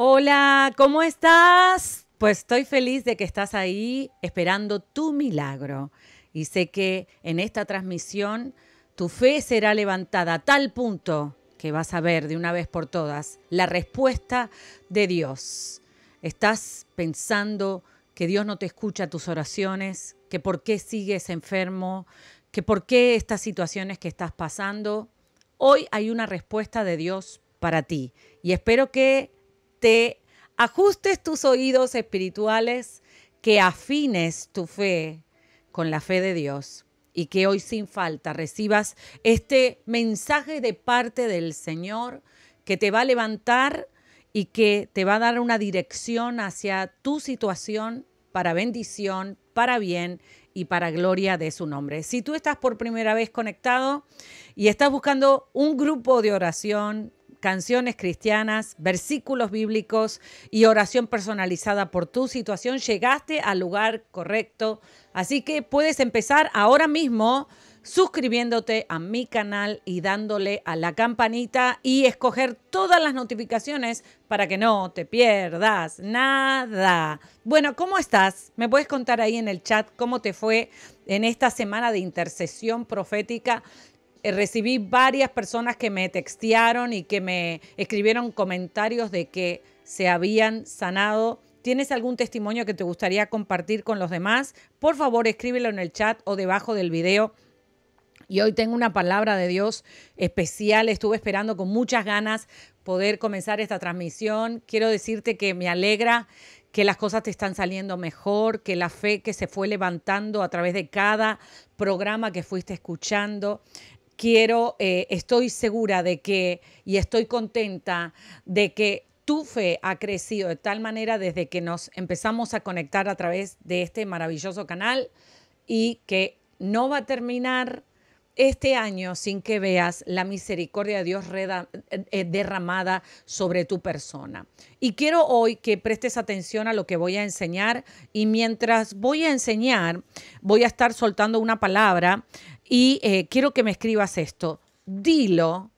Hola, ¿cómo estás? Pues estoy feliz de que estás ahí esperando tu milagro. Y sé que en esta transmisión tu fe será levantada a tal punto que vas a ver de una vez por todas la respuesta de Dios. Estás pensando que Dios no te escucha tus oraciones, que por qué sigues enfermo, que por qué estas situaciones que estás pasando. Hoy hay una respuesta de Dios para ti y espero que te ajustes tus oídos espirituales, que afines tu fe con la fe de Dios y que hoy sin falta recibas este mensaje de parte del Señor que te va a levantar y que te va a dar una dirección hacia tu situación para bendición, para bien y para gloria de su nombre. Si tú estás por primera vez conectado y estás buscando un grupo de oración, canciones cristianas, versículos bíblicos y oración personalizada por tu situación, llegaste al lugar correcto. Así que puedes empezar ahora mismo suscribiéndote a mi canal y dándole a la campanita y escoger todas las notificaciones para que no te pierdas nada. Bueno, ¿cómo estás? Me puedes contar ahí en el chat cómo te fue en esta semana de intercesión profética. Eh, recibí varias personas que me textearon y que me escribieron comentarios de que se habían sanado. ¿Tienes algún testimonio que te gustaría compartir con los demás? Por favor, escríbelo en el chat o debajo del video. Y hoy tengo una palabra de Dios especial. Estuve esperando con muchas ganas poder comenzar esta transmisión. Quiero decirte que me alegra que las cosas te están saliendo mejor, que la fe que se fue levantando a través de cada programa que fuiste escuchando, quiero, eh, estoy segura de que, y estoy contenta de que tu fe ha crecido de tal manera desde que nos empezamos a conectar a través de este maravilloso canal y que no va a terminar este año sin que veas la misericordia de Dios eh, derramada sobre tu persona. Y quiero hoy que prestes atención a lo que voy a enseñar y mientras voy a enseñar, voy a estar soltando una palabra y eh, quiero que me escribas esto. Dilo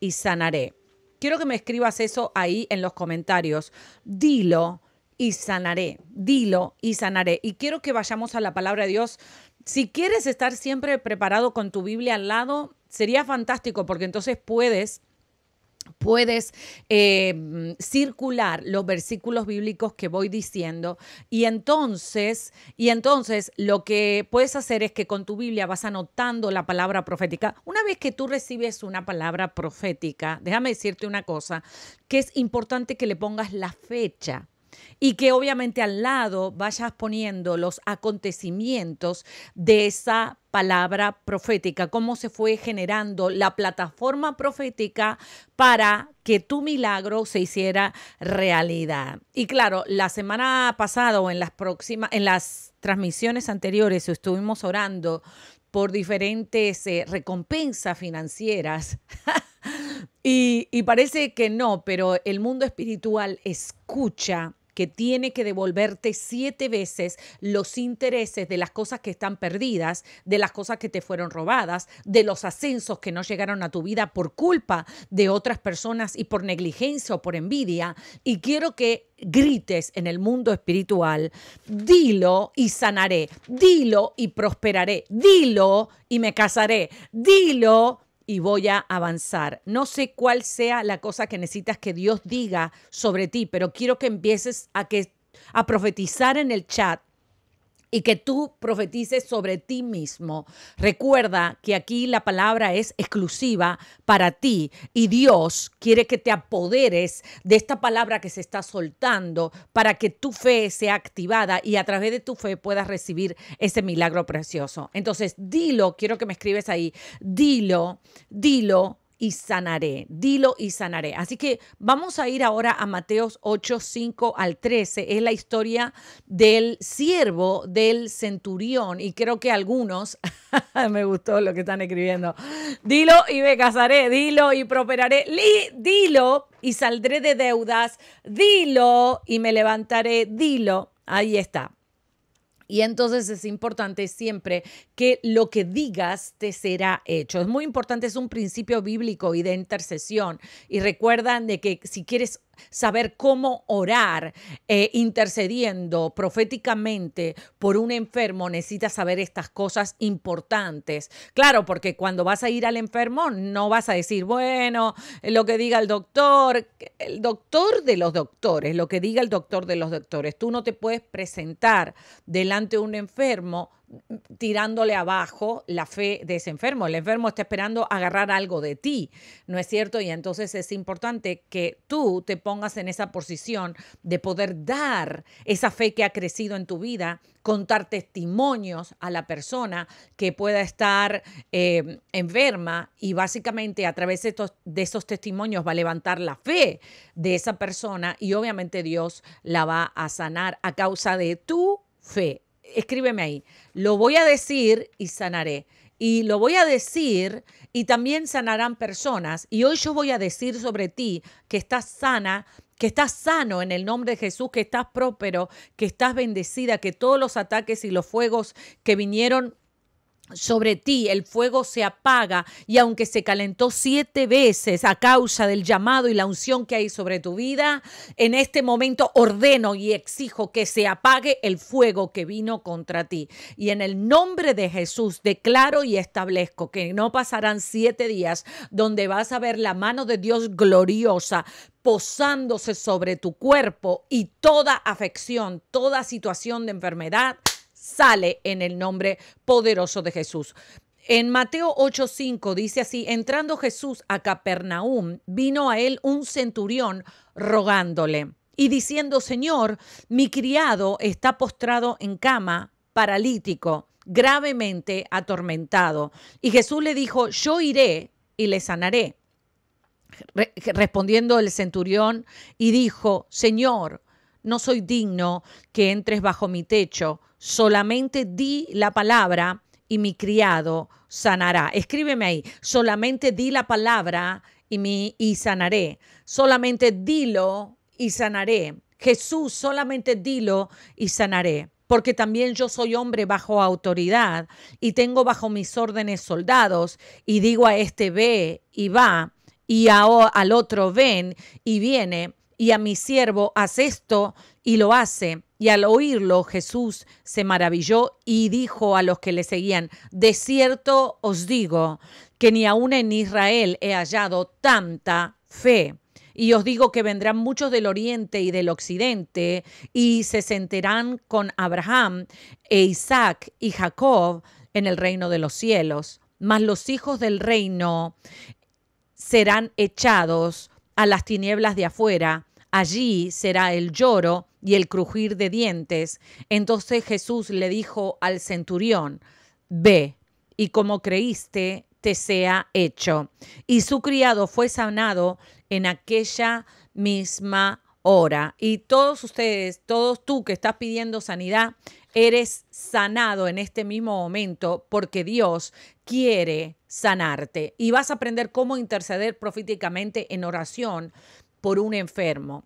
y sanaré. Quiero que me escribas eso ahí en los comentarios. Dilo y sanaré. Dilo y sanaré. Y quiero que vayamos a la palabra de Dios. Si quieres estar siempre preparado con tu Biblia al lado, sería fantástico porque entonces puedes puedes eh, circular los versículos bíblicos que voy diciendo y entonces y entonces lo que puedes hacer es que con tu Biblia vas anotando la palabra profética. Una vez que tú recibes una palabra profética, déjame decirte una cosa que es importante que le pongas la fecha y que obviamente al lado vayas poniendo los acontecimientos de esa palabra profética, cómo se fue generando la plataforma profética para que tu milagro se hiciera realidad. Y claro, la semana pasada o en las en las transmisiones anteriores estuvimos orando por diferentes eh, recompensas financieras. y parece que no, pero el mundo espiritual escucha que tiene que devolverte siete veces los intereses de las cosas que están perdidas, de las cosas que te fueron robadas, de los ascensos que no llegaron a tu vida por culpa de otras personas y por negligencia o por envidia. Y quiero que grites en el mundo espiritual, dilo y sanaré, dilo y prosperaré, dilo y me casaré, dilo y voy a avanzar. No sé cuál sea la cosa que necesitas que Dios diga sobre ti, pero quiero que empieces a que a profetizar en el chat y que tú profetices sobre ti mismo. Recuerda que aquí la palabra es exclusiva para ti y Dios quiere que te apoderes de esta palabra que se está soltando para que tu fe sea activada y a través de tu fe puedas recibir ese milagro precioso. Entonces, dilo, quiero que me escribes ahí, dilo, dilo y sanaré. Dilo y sanaré. Así que vamos a ir ahora a Mateos 8, 5 al 13. Es la historia del siervo del centurión. Y creo que algunos, me gustó lo que están escribiendo. Dilo y me casaré. Dilo y prosperaré. Dilo y saldré de deudas. Dilo y me levantaré. Dilo. Ahí está. Y entonces es importante siempre que lo que digas te será hecho. Es muy importante, es un principio bíblico y de intercesión. Y recuerdan de que si quieres saber cómo orar eh, intercediendo proféticamente por un enfermo, necesitas saber estas cosas importantes. Claro, porque cuando vas a ir al enfermo, no vas a decir, bueno, lo que diga el doctor, el doctor de los doctores, lo que diga el doctor de los doctores. Tú no te puedes presentar delante de un enfermo tirándole abajo la fe de ese enfermo. El enfermo está esperando agarrar algo de ti, ¿no es cierto? Y entonces es importante que tú te pongas en esa posición de poder dar esa fe que ha crecido en tu vida, contar testimonios a la persona que pueda estar eh, enferma y básicamente a través de, estos, de esos testimonios va a levantar la fe de esa persona y obviamente Dios la va a sanar a causa de tu fe escríbeme ahí. Lo voy a decir y sanaré. Y lo voy a decir y también sanarán personas. Y hoy yo voy a decir sobre ti que estás sana, que estás sano en el nombre de Jesús, que estás próspero, que estás bendecida, que todos los ataques y los fuegos que vinieron sobre ti, el fuego se apaga y aunque se calentó siete veces a causa del llamado y la unción que hay sobre tu vida, en este momento ordeno y exijo que se apague el fuego que vino contra ti. Y en el nombre de Jesús declaro y establezco que no pasarán siete días donde vas a ver la mano de Dios gloriosa posándose sobre tu cuerpo y toda afección, toda situación de enfermedad sale en el nombre poderoso de Jesús. En Mateo 8:5 dice así, entrando Jesús a Capernaum, vino a él un centurión rogándole y diciendo, Señor, mi criado está postrado en cama, paralítico, gravemente atormentado. Y Jesús le dijo, yo iré y le sanaré. respondiendo el centurión y dijo, Señor, no soy digno que entres bajo mi techo, solamente di la palabra y mi criado sanará. Escríbeme ahí, solamente di la palabra y, mi, y sanaré, solamente dilo y sanaré. Jesús, solamente dilo y sanaré porque también yo soy hombre bajo autoridad y tengo bajo mis órdenes soldados y digo a este ve y va y al otro ven y viene y a mi siervo, haz esto, y lo hace. Y al oírlo, Jesús se maravilló y dijo a los que le seguían, de cierto os digo que ni aun en Israel he hallado tanta fe. Y os digo que vendrán muchos del oriente y del occidente y se sentarán con Abraham e Isaac y Jacob en el reino de los cielos. Mas los hijos del reino serán echados a las tinieblas de afuera. Allí será el lloro y el crujir de dientes. Entonces Jesús le dijo al centurión, Ve, y como creíste, te sea hecho. Y su criado fue sanado en aquella misma hora. Y todos ustedes, todos tú que estás pidiendo sanidad, eres sanado en este mismo momento porque Dios quiere sanarte. Y vas a aprender cómo interceder proféticamente en oración por un enfermo.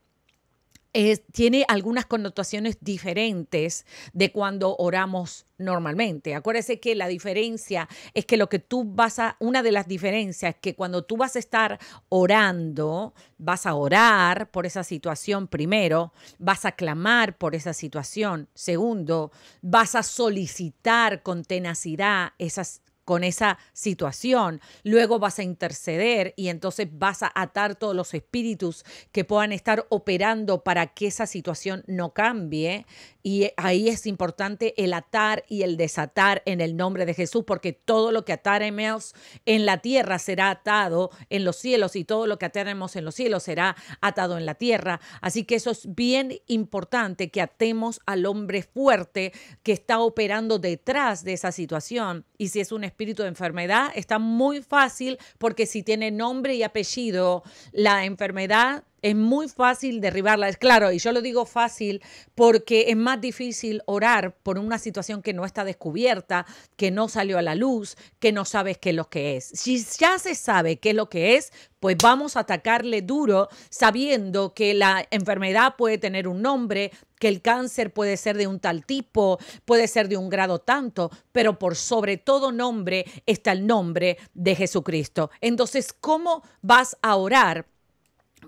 tiene algunas connotaciones diferentes de cuando oramos normalmente. Acuérdese que la diferencia es que lo que tú vas a, una de las diferencias es que cuando tú vas a estar orando, vas a orar por esa situación primero, vas a clamar por esa situación, segundo, vas a solicitar con tenacidad esas, con esa situación, luego vas a interceder y entonces vas a atar todos los espíritus que puedan estar operando para que esa situación no cambie y ahí es importante el atar y el desatar en el nombre de Jesús, porque todo lo que ataremos en la tierra será atado en los cielos y todo lo que ataremos en los cielos será atado en la tierra. Así que eso es bien importante que atemos al hombre fuerte que está operando detrás de esa situación. Y si es un espíritu de enfermedad, está muy fácil porque si tiene nombre y apellido, la enfermedad es muy fácil derribarla. Es claro, y yo lo digo fácil porque es más difícil orar por una situación que no está descubierta, que no salió a la luz, que no sabes qué es lo que es. Si ya se sabe qué es lo que es, pues vamos a atacarle duro sabiendo que la enfermedad puede tener un nombre, que el cáncer puede ser de un tal tipo, puede ser de un grado tanto, pero por sobre todo nombre está el nombre de Jesucristo. Entonces, ¿cómo vas a orar?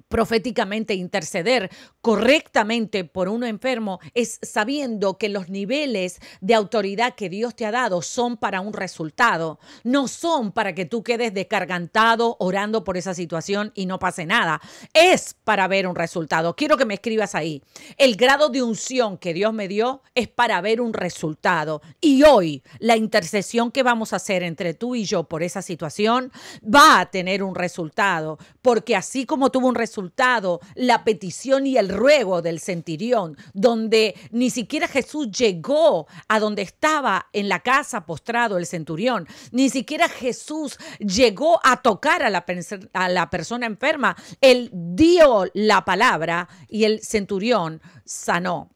proféticamente interceder correctamente por uno enfermo es sabiendo que los niveles de autoridad que Dios te ha dado son para un resultado, no son para que tú quedes descargantado orando por esa situación y no pase nada. Es para ver un resultado. Quiero que me escribas ahí. El grado de unción que Dios me dio es para ver un resultado. Y hoy la intercesión que vamos a hacer entre tú y yo por esa situación va a tener un resultado, porque así como tuvo un resultado, la petición y el ruego del centurión, donde ni siquiera Jesús llegó a donde estaba en la casa postrado el centurión, ni siquiera Jesús llegó a tocar a la, persona enferma, él dio la palabra y el centurión sanó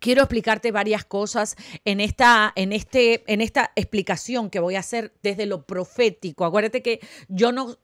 quiero explicarte varias cosas en esta, en, este, en esta explicación que voy a hacer desde lo profético. Acuérdate que yo no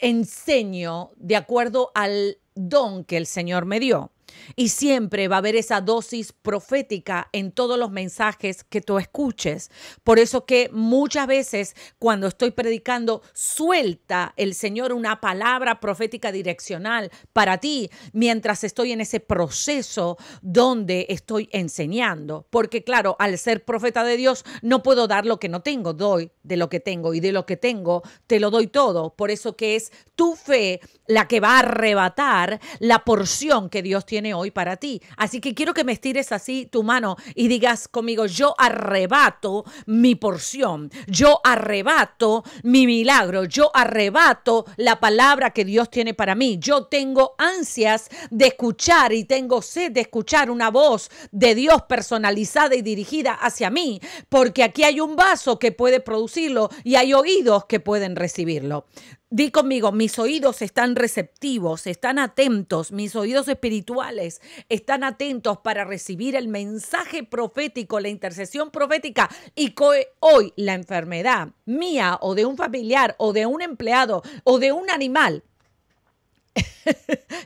enseño de acuerdo al don que el Señor me dio y siempre va a haber esa dosis profética en todos los mensajes que tú escuches. Por eso que muchas veces cuando estoy predicando, suelta el Señor una palabra profética direccional para ti mientras estoy en ese proceso donde estoy enseñando. Porque claro, al ser profeta de Dios no puedo dar lo que no tengo, doy de lo que tengo y de lo que tengo te lo doy todo. Por eso que es tu fe la que va a arrebatar la porción que Dios tiene hoy para ti. Así que quiero que me estires así tu mano y digas conmigo, yo arrebato mi porción, yo arrebato mi milagro, yo arrebato la palabra que Dios tiene para mí. Yo tengo ansias de escuchar y tengo sed de escuchar una voz de Dios personalizada y dirigida hacia mí, porque aquí hay un vaso que puede producirlo y hay oídos que pueden recibirlo. Di conmigo, mis oídos están receptivos, están atentos, mis oídos espirituales están atentos para recibir el mensaje profético, la intercesión profética y hoy la enfermedad mía o de un familiar o de un empleado o de un animal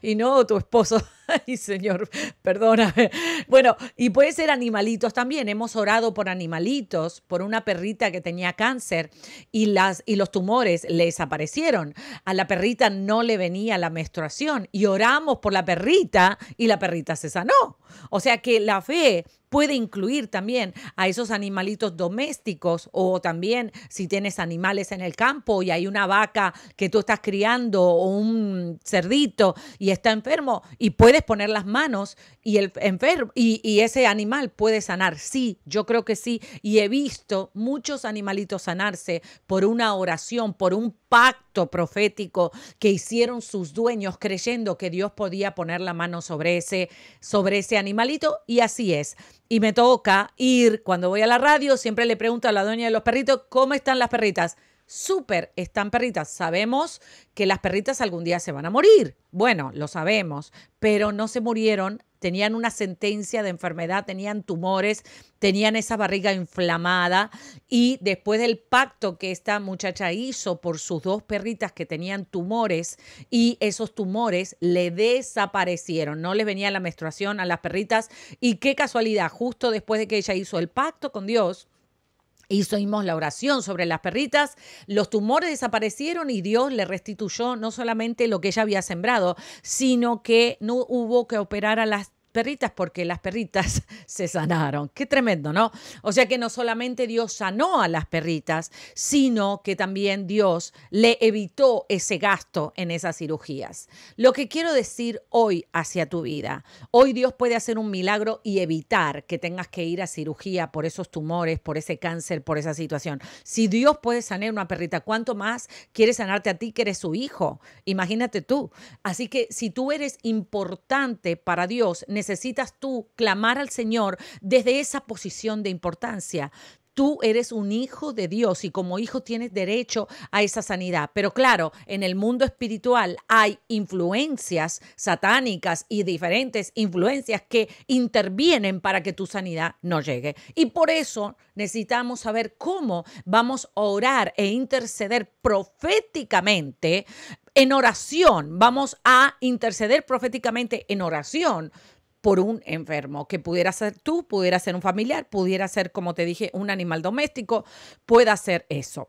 y no tu esposo Ay, señor, perdóname. Bueno, y puede ser animalitos también. Hemos orado por animalitos, por una perrita que tenía cáncer y, las, y los tumores le desaparecieron. A la perrita no le venía la menstruación y oramos por la perrita y la perrita se sanó. O sea que la fe puede incluir también a esos animalitos domésticos o también si tienes animales en el campo y hay una vaca que tú estás criando o un cerdito y está enfermo y puedes poner las manos y el enfermo y, ese animal puede sanar. Sí, yo creo que sí. Y he visto muchos animalitos sanarse por una oración, por un pacto profético que hicieron sus dueños creyendo que Dios podía poner la mano sobre ese, sobre ese animalito. Y así es. Y me toca ir, cuando voy a la radio, siempre le pregunto a la dueña de los perritos, ¿cómo están las perritas? súper están perritas. Sabemos que las perritas algún día se van a morir. Bueno, lo sabemos, pero no se murieron. Tenían una sentencia de enfermedad, tenían tumores, tenían esa barriga inflamada y después del pacto que esta muchacha hizo por sus dos perritas que tenían tumores y esos tumores le desaparecieron, no les venía la menstruación a las perritas y qué casualidad, justo después de que ella hizo el pacto con Dios, Hicimos la oración sobre las perritas, los tumores desaparecieron y Dios le restituyó no solamente lo que ella había sembrado, sino que no hubo que operar a las perritas porque las perritas se sanaron. Qué tremendo, ¿no? O sea que no solamente Dios sanó a las perritas, sino que también Dios le evitó ese gasto en esas cirugías. Lo que quiero decir hoy hacia tu vida, hoy Dios puede hacer un milagro y evitar que tengas que ir a cirugía por esos tumores, por ese cáncer, por esa situación. Si Dios puede sanar una perrita, ¿cuánto más quiere sanarte a ti que eres su hijo? Imagínate tú. Así que si tú eres importante para Dios, necesitas tú clamar al Señor desde esa posición de importancia. Tú eres un hijo de Dios y como hijo tienes derecho a esa sanidad. Pero claro, en el mundo espiritual hay influencias satánicas y diferentes influencias que intervienen para que tu sanidad no llegue. Y por eso necesitamos saber cómo vamos a orar e interceder proféticamente en oración, vamos a interceder proféticamente en oración por un enfermo, que pudiera ser tú, pudiera ser un familiar, pudiera ser, como te dije, un animal doméstico, pueda ser eso.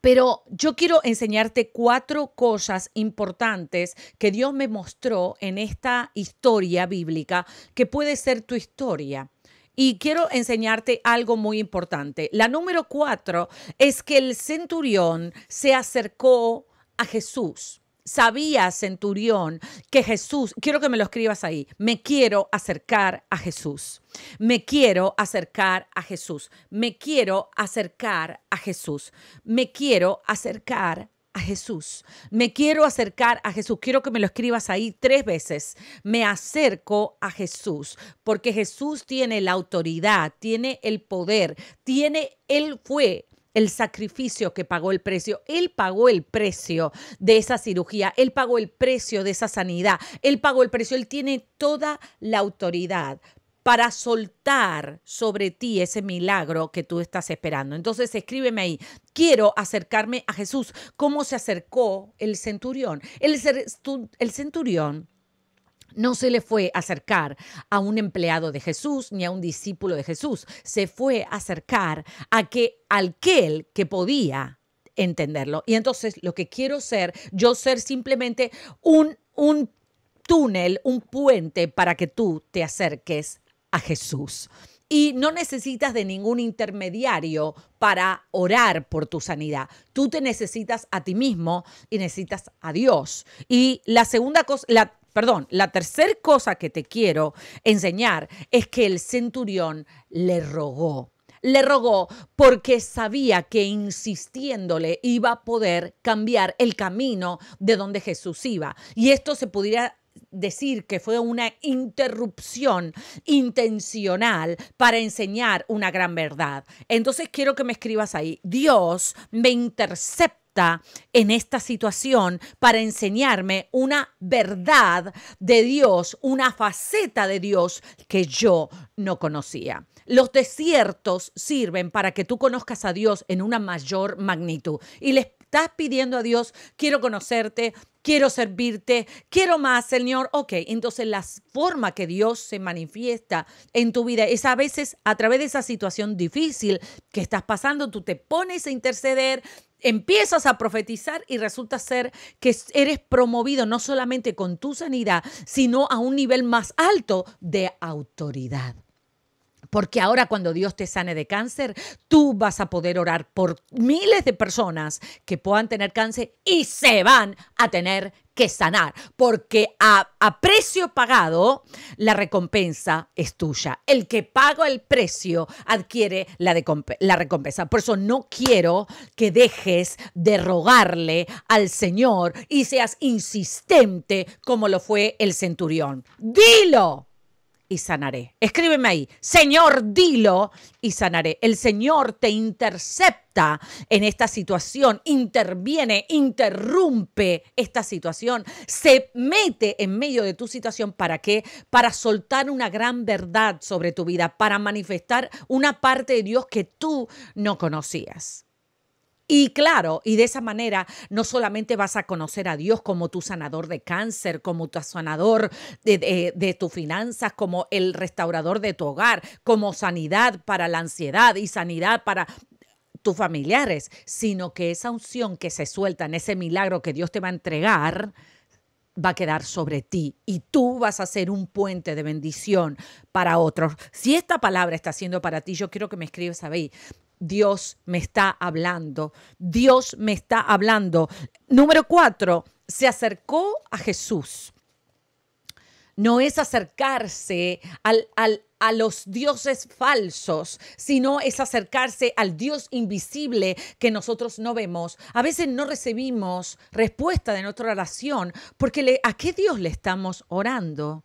Pero yo quiero enseñarte cuatro cosas importantes que Dios me mostró en esta historia bíblica, que puede ser tu historia. Y quiero enseñarte algo muy importante. La número cuatro es que el centurión se acercó a Jesús. Sabía, centurión, que Jesús, quiero que me lo escribas ahí, me quiero acercar a Jesús. Me quiero acercar a Jesús. Me quiero acercar a Jesús. Me quiero acercar a Jesús. Me quiero acercar a Jesús. Quiero que me lo escribas ahí tres veces. Me acerco a Jesús porque Jesús tiene la autoridad, tiene el poder, tiene, Él fue el sacrificio que pagó el precio. Él pagó el precio de esa cirugía, él pagó el precio de esa sanidad, él pagó el precio, él tiene toda la autoridad para soltar sobre ti ese milagro que tú estás esperando. Entonces escríbeme ahí, quiero acercarme a Jesús. ¿Cómo se acercó el centurión? El, el centurión no se le fue a acercar a un empleado de Jesús ni a un discípulo de Jesús. Se fue a acercar a que aquel que podía entenderlo. Y entonces lo que quiero ser, yo ser simplemente un, un túnel, un puente para que tú te acerques a Jesús. Y no necesitas de ningún intermediario para orar por tu sanidad. Tú te necesitas a ti mismo y necesitas a Dios. Y la segunda cosa, la perdón, la tercera cosa que te quiero enseñar es que el centurión le rogó. Le rogó porque sabía que insistiéndole iba a poder cambiar el camino de donde Jesús iba. Y esto se podría decir que fue una interrupción intencional para enseñar una gran verdad. Entonces quiero que me escribas ahí, Dios me intercepta en esta situación para enseñarme una verdad de Dios, una faceta de Dios que yo no conocía. Los desiertos sirven para que tú conozcas a Dios en una mayor magnitud. Y le estás pidiendo a Dios, quiero conocerte, quiero servirte, quiero más, Señor. Ok, entonces la forma que Dios se manifiesta en tu vida es a veces a través de esa situación difícil que estás pasando, tú te pones a interceder, empiezas a profetizar y resulta ser que eres promovido no solamente con tu sanidad, sino a un nivel más alto de autoridad. Porque ahora cuando Dios te sane de cáncer, tú vas a poder orar por miles de personas que puedan tener cáncer y se van a tener que sanar, porque a, precio pagado la recompensa es tuya. El que paga el precio adquiere la recompensa. Por eso no quiero que dejes de rogarle al Señor y seas insistente como lo fue el centurión. Dilo y sanaré. Escríbeme ahí, Señor, dilo y sanaré. El Señor te intercepta en esta situación, interviene, interrumpe esta situación, se mete en medio de tu situación. ¿Para qué? Para soltar una gran verdad sobre tu vida, para manifestar una parte de Dios que tú no conocías. Y claro, y de esa manera no solamente vas a conocer a Dios como tu sanador de cáncer, como tu sanador de, tus finanzas, como el restaurador de tu hogar, como sanidad para la ansiedad y sanidad para tus familiares, sino que esa unción que se suelta en ese milagro que Dios te va a entregar, va a quedar sobre ti y tú vas a ser un puente de bendición para otros. Si esta palabra está siendo para ti, yo quiero que me escribas ahí. Dios me está hablando, Dios me está hablando. Número cuatro, se acercó a Jesús. No es acercarse a los dioses falsos, sino es acercarse al Dios invisible que nosotros no vemos. A veces no recibimos respuesta de nuestra oración porque ¿a qué Dios le estamos orando?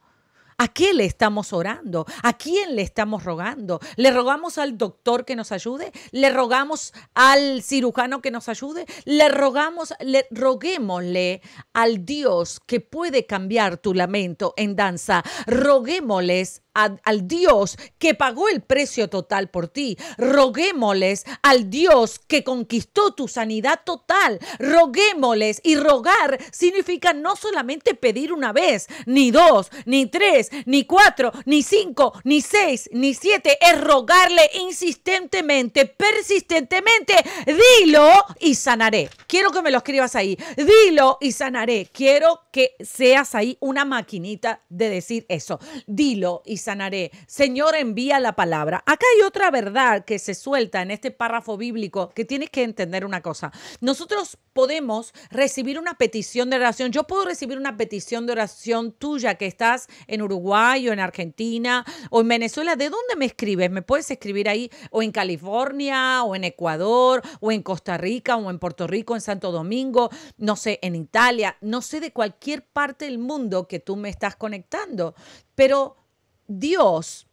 ¿A qué le estamos orando? ¿A quién le estamos rogando? ¿Le rogamos al doctor que nos ayude? ¿Le rogamos al cirujano que nos ayude? ¿Le rogamos, le roguémosle al Dios que puede cambiar tu lamento en danza? Roguémosles al Dios que pagó el precio total por ti. Roguémosles al Dios que conquistó tu sanidad total. Roguémosles y rogar significa no solamente pedir una vez, ni dos, ni tres, ni cuatro, ni cinco, ni seis, ni siete. Es rogarle insistentemente, persistentemente. Dilo y sanaré. Quiero que me lo escribas ahí. Dilo y sanaré. Quiero que seas ahí una maquinita de decir eso. Dilo y sanaré. Señor, envía la palabra. Acá hay otra verdad que se suelta en este párrafo bíblico que tienes que entender una cosa. Nosotros podemos recibir una petición de oración. Yo puedo recibir una petición de oración tuya que estás en Uruguay o en Argentina o en Venezuela. ¿De dónde me escribes? ¿Me puedes escribir ahí o en California o en Ecuador o en Costa Rica o en Puerto Rico, en Santo Domingo, no sé, en Italia, no sé de cualquier parte del mundo que tú me estás conectando? Pero Dios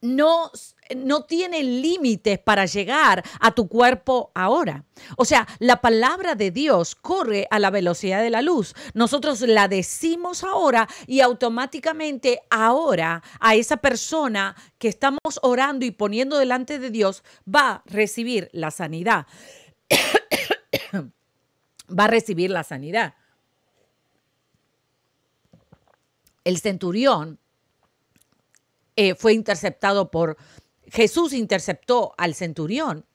no, no tiene límites para llegar a tu cuerpo ahora. O sea, la palabra de Dios corre a la velocidad de la luz. Nosotros la decimos ahora y automáticamente ahora a esa persona que estamos orando y poniendo delante de Dios va a recibir la sanidad. va a recibir la sanidad. El centurión eh, fue interceptado por... Jesús interceptó al centurión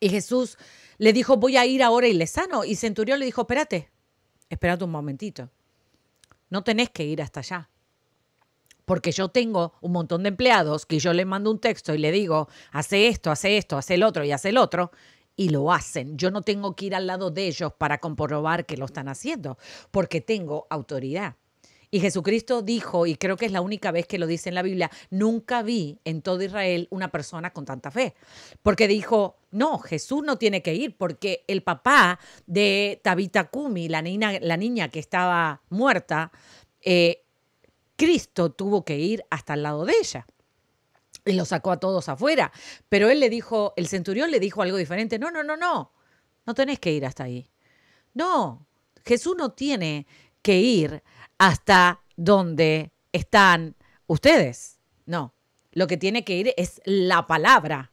y Jesús le dijo, voy a ir ahora y le sano. Y centurión le dijo, espérate, espérate un momentito. No tenés que ir hasta allá. Porque yo tengo un montón de empleados que yo les mando un texto y le digo, hace esto, hace esto, hace el otro y hace el otro y lo hacen. Yo no tengo que ir al lado de ellos para comprobar que lo están haciendo, porque tengo autoridad. Y Jesucristo dijo, y creo que es la única vez que lo dice en la Biblia, nunca vi en todo Israel una persona con tanta fe. Porque dijo, no, Jesús no tiene que ir, porque el papá de Tabita Kumi, la niña, la niña que estaba muerta, eh, Cristo tuvo que ir hasta el lado de ella. Y lo sacó a todos afuera. Pero él le dijo, el centurión le dijo algo diferente. No, no, no, no. No tenés que ir hasta ahí. No, Jesús no tiene que ir hasta donde están ustedes. No, lo que tiene que ir es la palabra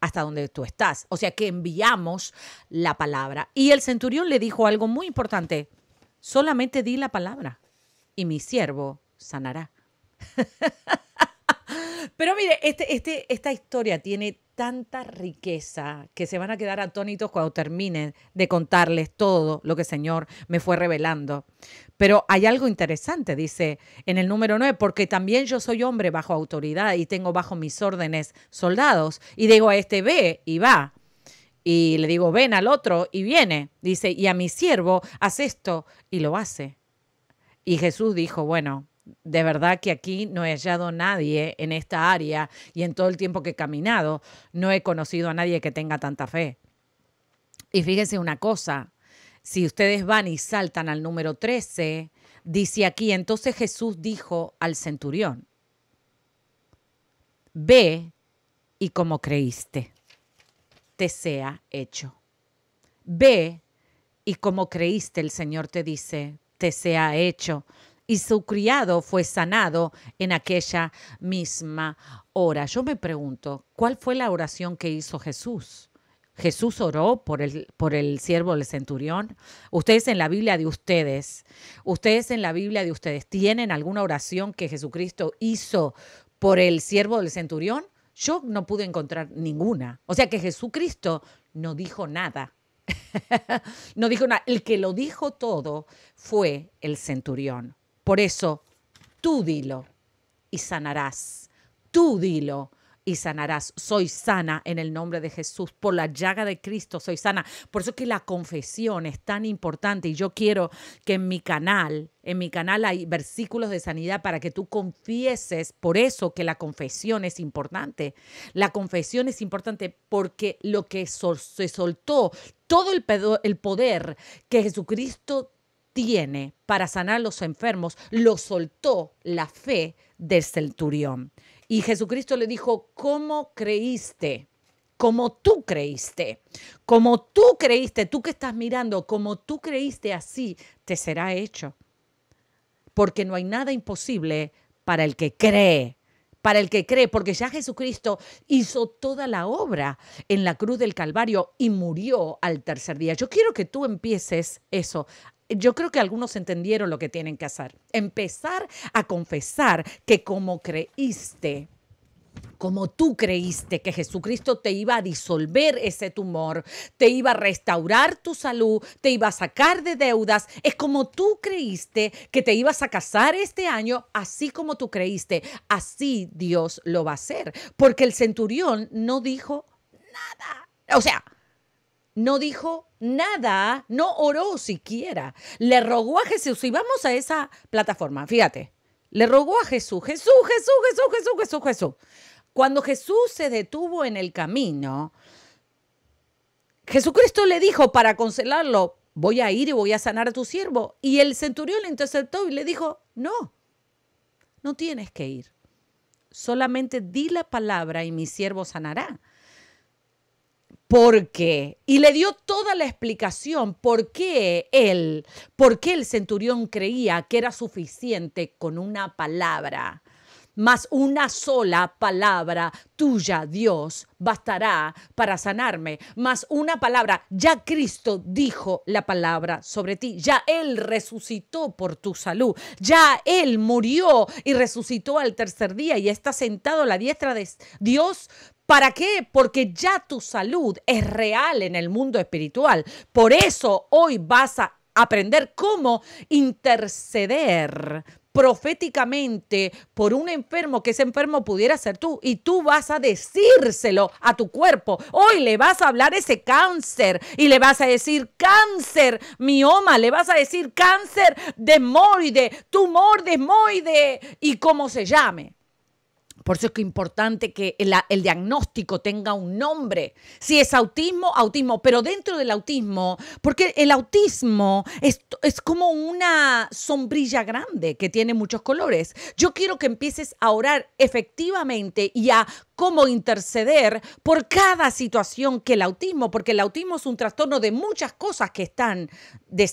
hasta donde tú estás. O sea que enviamos la palabra. Y el centurión le dijo algo muy importante. Solamente di la palabra y mi siervo sanará. Pero mire, este, este, esta historia tiene tanta riqueza que se van a quedar atónitos cuando terminen de contarles todo lo que el Señor me fue revelando. Pero hay algo interesante, dice en el número 9, porque también yo soy hombre bajo autoridad y tengo bajo mis órdenes soldados. Y digo a este ve y va. Y le digo ven al otro y viene. Dice, y a mi siervo haz esto y lo hace. Y Jesús dijo, bueno, de verdad que aquí no he hallado nadie en esta área y en todo el tiempo que he caminado, no he conocido a nadie que tenga tanta fe. Y fíjense una cosa, si ustedes van y saltan al número 13, dice aquí, entonces Jesús dijo al centurión, ve y como creíste, te sea hecho. Ve y como creíste, el Señor te dice, te sea hecho y su criado fue sanado en aquella misma hora. Yo me pregunto, ¿cuál fue la oración que hizo Jesús? Jesús oró por el, por el siervo del centurión. Ustedes en la Biblia de ustedes, ustedes en la Biblia de ustedes, ¿tienen alguna oración que Jesucristo hizo por el siervo del centurión? Yo no pude encontrar ninguna. O sea que Jesucristo no dijo nada. no dijo nada. El que lo dijo todo fue el centurión. Por eso, tú dilo y sanarás. Tú dilo y sanarás. Soy sana en el nombre de Jesús. Por la llaga de Cristo soy sana. Por eso es que la confesión es tan importante y yo quiero que en mi canal, en mi canal hay versículos de sanidad para que tú confieses. Por eso que la confesión es importante. La confesión es importante porque lo que se soltó, todo el, el poder que Jesucristo tiene para sanar a los enfermos, lo soltó la fe del centurión. Y Jesucristo le dijo, ¿cómo creíste? Como tú creíste, como tú creíste, tú que estás mirando, como tú creíste así, te será hecho. Porque no hay nada imposible para el que cree, para el que cree, porque ya Jesucristo hizo toda la obra en la cruz del Calvario y murió al tercer día. Yo quiero que tú empieces eso yo creo que algunos entendieron lo que tienen que hacer. Empezar a confesar que como creíste, como tú creíste que Jesucristo te iba a disolver ese tumor, te iba a restaurar tu salud, te iba a sacar de deudas, es como tú creíste que te ibas a casar este año, así como tú creíste, así Dios lo va a hacer, porque el centurión no dijo nada. O sea, no dijo nada, no oró siquiera. Le rogó a Jesús, y vamos a esa plataforma, fíjate, le rogó a Jesús, Jesús, Jesús, Jesús, Jesús, Jesús, Jesús. Cuando Jesús se detuvo en el camino, Jesucristo le dijo para consolarlo, voy a ir y voy a sanar a tu siervo. Y el centurión le interceptó y le dijo, no, no tienes que ir. Solamente di la palabra y mi siervo sanará por qué. Y le dio toda la explicación por qué él, por qué el centurión creía que era suficiente con una palabra. más una sola palabra tuya, Dios, bastará para sanarme. más una palabra, ya Cristo dijo la palabra sobre ti, ya Él resucitó por tu salud, ya Él murió y resucitó al tercer día y está sentado a la diestra de Dios ¿Para qué? Porque ya tu salud es real en el mundo espiritual. Por eso hoy vas a aprender cómo interceder proféticamente por un enfermo, que ese enfermo pudiera ser tú, y tú vas a decírselo a tu cuerpo. Hoy le vas a hablar ese cáncer y le vas a decir cáncer, mioma, le vas a decir cáncer desmoide, tumor desmoide y como se llame. Por eso es que es importante que el, diagnóstico tenga un nombre. Si es autismo, autismo, pero dentro del autismo, porque el autismo es, es como una sombrilla grande que tiene muchos colores. Yo quiero que empieces a orar efectivamente y a cómo interceder por cada situación que el autismo, porque el autismo es un trastorno de muchas cosas que están eh,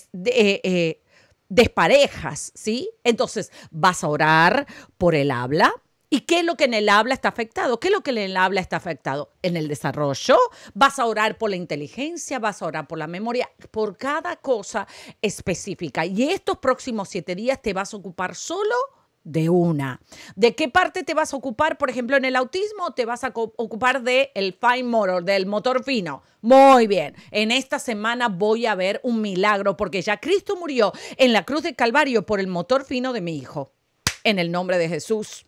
eh, desparejas, ¿sí? Entonces vas a orar por el habla, ¿Y qué es lo que en el habla está afectado? ¿Qué es lo que en el habla está afectado? En el desarrollo. Vas a orar por la inteligencia, vas a orar por la memoria, por cada cosa específica. Y estos próximos siete días te vas a ocupar solo de una. ¿De qué parte te vas a ocupar? Por ejemplo, en el autismo te vas a ocupar del el fine motor, del motor fino. Muy bien. En esta semana voy a ver un milagro porque ya Cristo murió en la cruz de Calvario por el motor fino de mi hijo. En el nombre de Jesús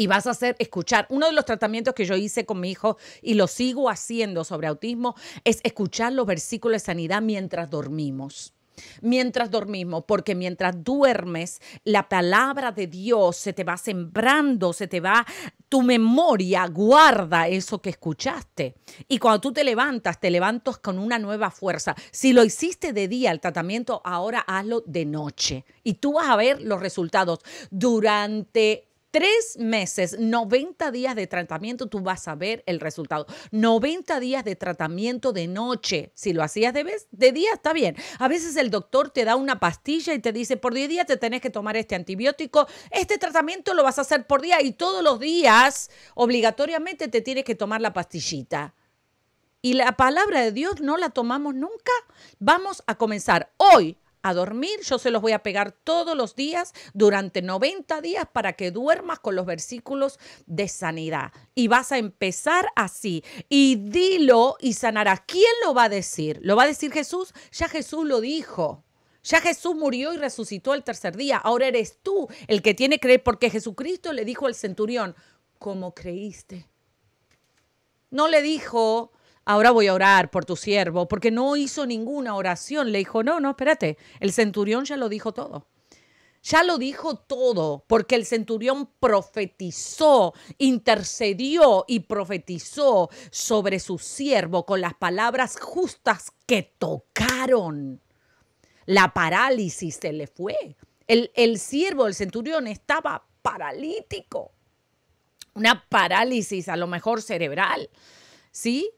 y vas a hacer escuchar. Uno de los tratamientos que yo hice con mi hijo y lo sigo haciendo sobre autismo es escuchar los versículos de sanidad mientras dormimos mientras dormimos, porque mientras duermes, la palabra de Dios se te va sembrando, se te va, tu memoria guarda eso que escuchaste. Y cuando tú te levantas, te levantas con una nueva fuerza. Si lo hiciste de día el tratamiento, ahora hazlo de noche. Y tú vas a ver los resultados durante Tres meses, 90 días de tratamiento, tú vas a ver el resultado. 90 días de tratamiento de noche. Si lo hacías de, vez, de día, está bien. A veces el doctor te da una pastilla y te dice, por 10 días te tenés que tomar este antibiótico. Este tratamiento lo vas a hacer por día y todos los días obligatoriamente te tienes que tomar la pastillita. Y la palabra de Dios no la tomamos nunca. Vamos a comenzar hoy a dormir. Yo se los voy a pegar todos los días durante 90 días para que duermas con los versículos de sanidad. Y vas a empezar así. Y dilo y sanará. ¿Quién lo va a decir? ¿Lo va a decir Jesús? Ya Jesús lo dijo. Ya Jesús murió y resucitó el tercer día. Ahora eres tú el que tiene que creer porque Jesucristo le dijo al centurión, ¿cómo creíste. No le dijo, ahora voy a orar por tu siervo, porque no hizo ninguna oración. Le dijo, no, no, espérate, el centurión ya lo dijo todo. Ya lo dijo todo, porque el centurión profetizó, intercedió y profetizó sobre su siervo con las palabras justas que tocaron. La parálisis se le fue. El, siervo, el centurión, estaba paralítico. Una parálisis a lo mejor cerebral. ¿Sí?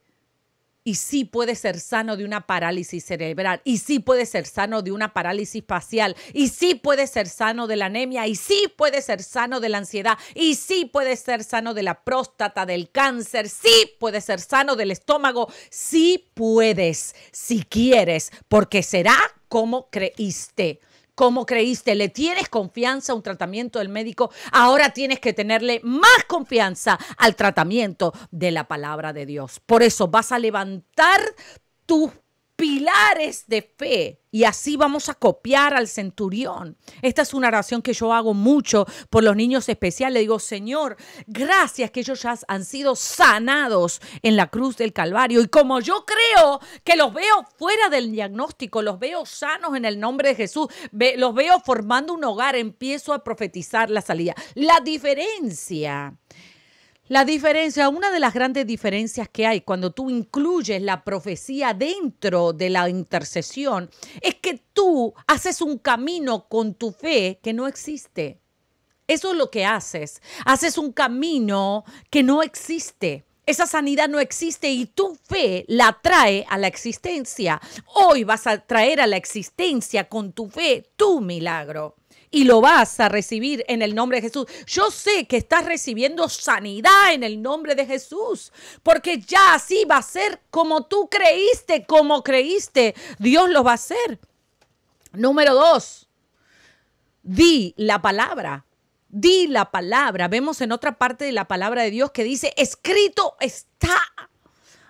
y sí puede ser sano de una parálisis cerebral, y sí puede ser sano de una parálisis facial, y sí puede ser sano de la anemia, y sí puede ser sano de la ansiedad, y sí puede ser sano de la próstata, del cáncer, sí puede ser sano del estómago, sí puedes, si quieres, porque será como creíste. ¿Cómo creíste, le tienes confianza a un tratamiento del médico, ahora tienes que tenerle más confianza al tratamiento de la palabra de Dios. Por eso vas a levantar tus pilares de fe. Y así vamos a copiar al centurión. Esta es una oración que yo hago mucho por los niños especiales. Le digo, Señor, gracias que ellos ya han sido sanados en la cruz del Calvario. Y como yo creo que los veo fuera del diagnóstico, los veo sanos en el nombre de Jesús, los veo formando un hogar, empiezo a profetizar la salida. La diferencia la diferencia, una de las grandes diferencias que hay cuando tú incluyes la profecía dentro de la intercesión es que tú haces un camino con tu fe que no existe. Eso es lo que haces. Haces un camino que no existe. Esa sanidad no existe y tu fe la trae a la existencia. Hoy vas a traer a la existencia con tu fe tu milagro y lo vas a recibir en el nombre de Jesús. Yo sé que estás recibiendo sanidad en el nombre de Jesús, porque ya así va a ser como tú creíste, como creíste, Dios lo va a hacer. Número dos, di la palabra. Di la palabra. Vemos en otra parte de la palabra de Dios que dice, escrito está.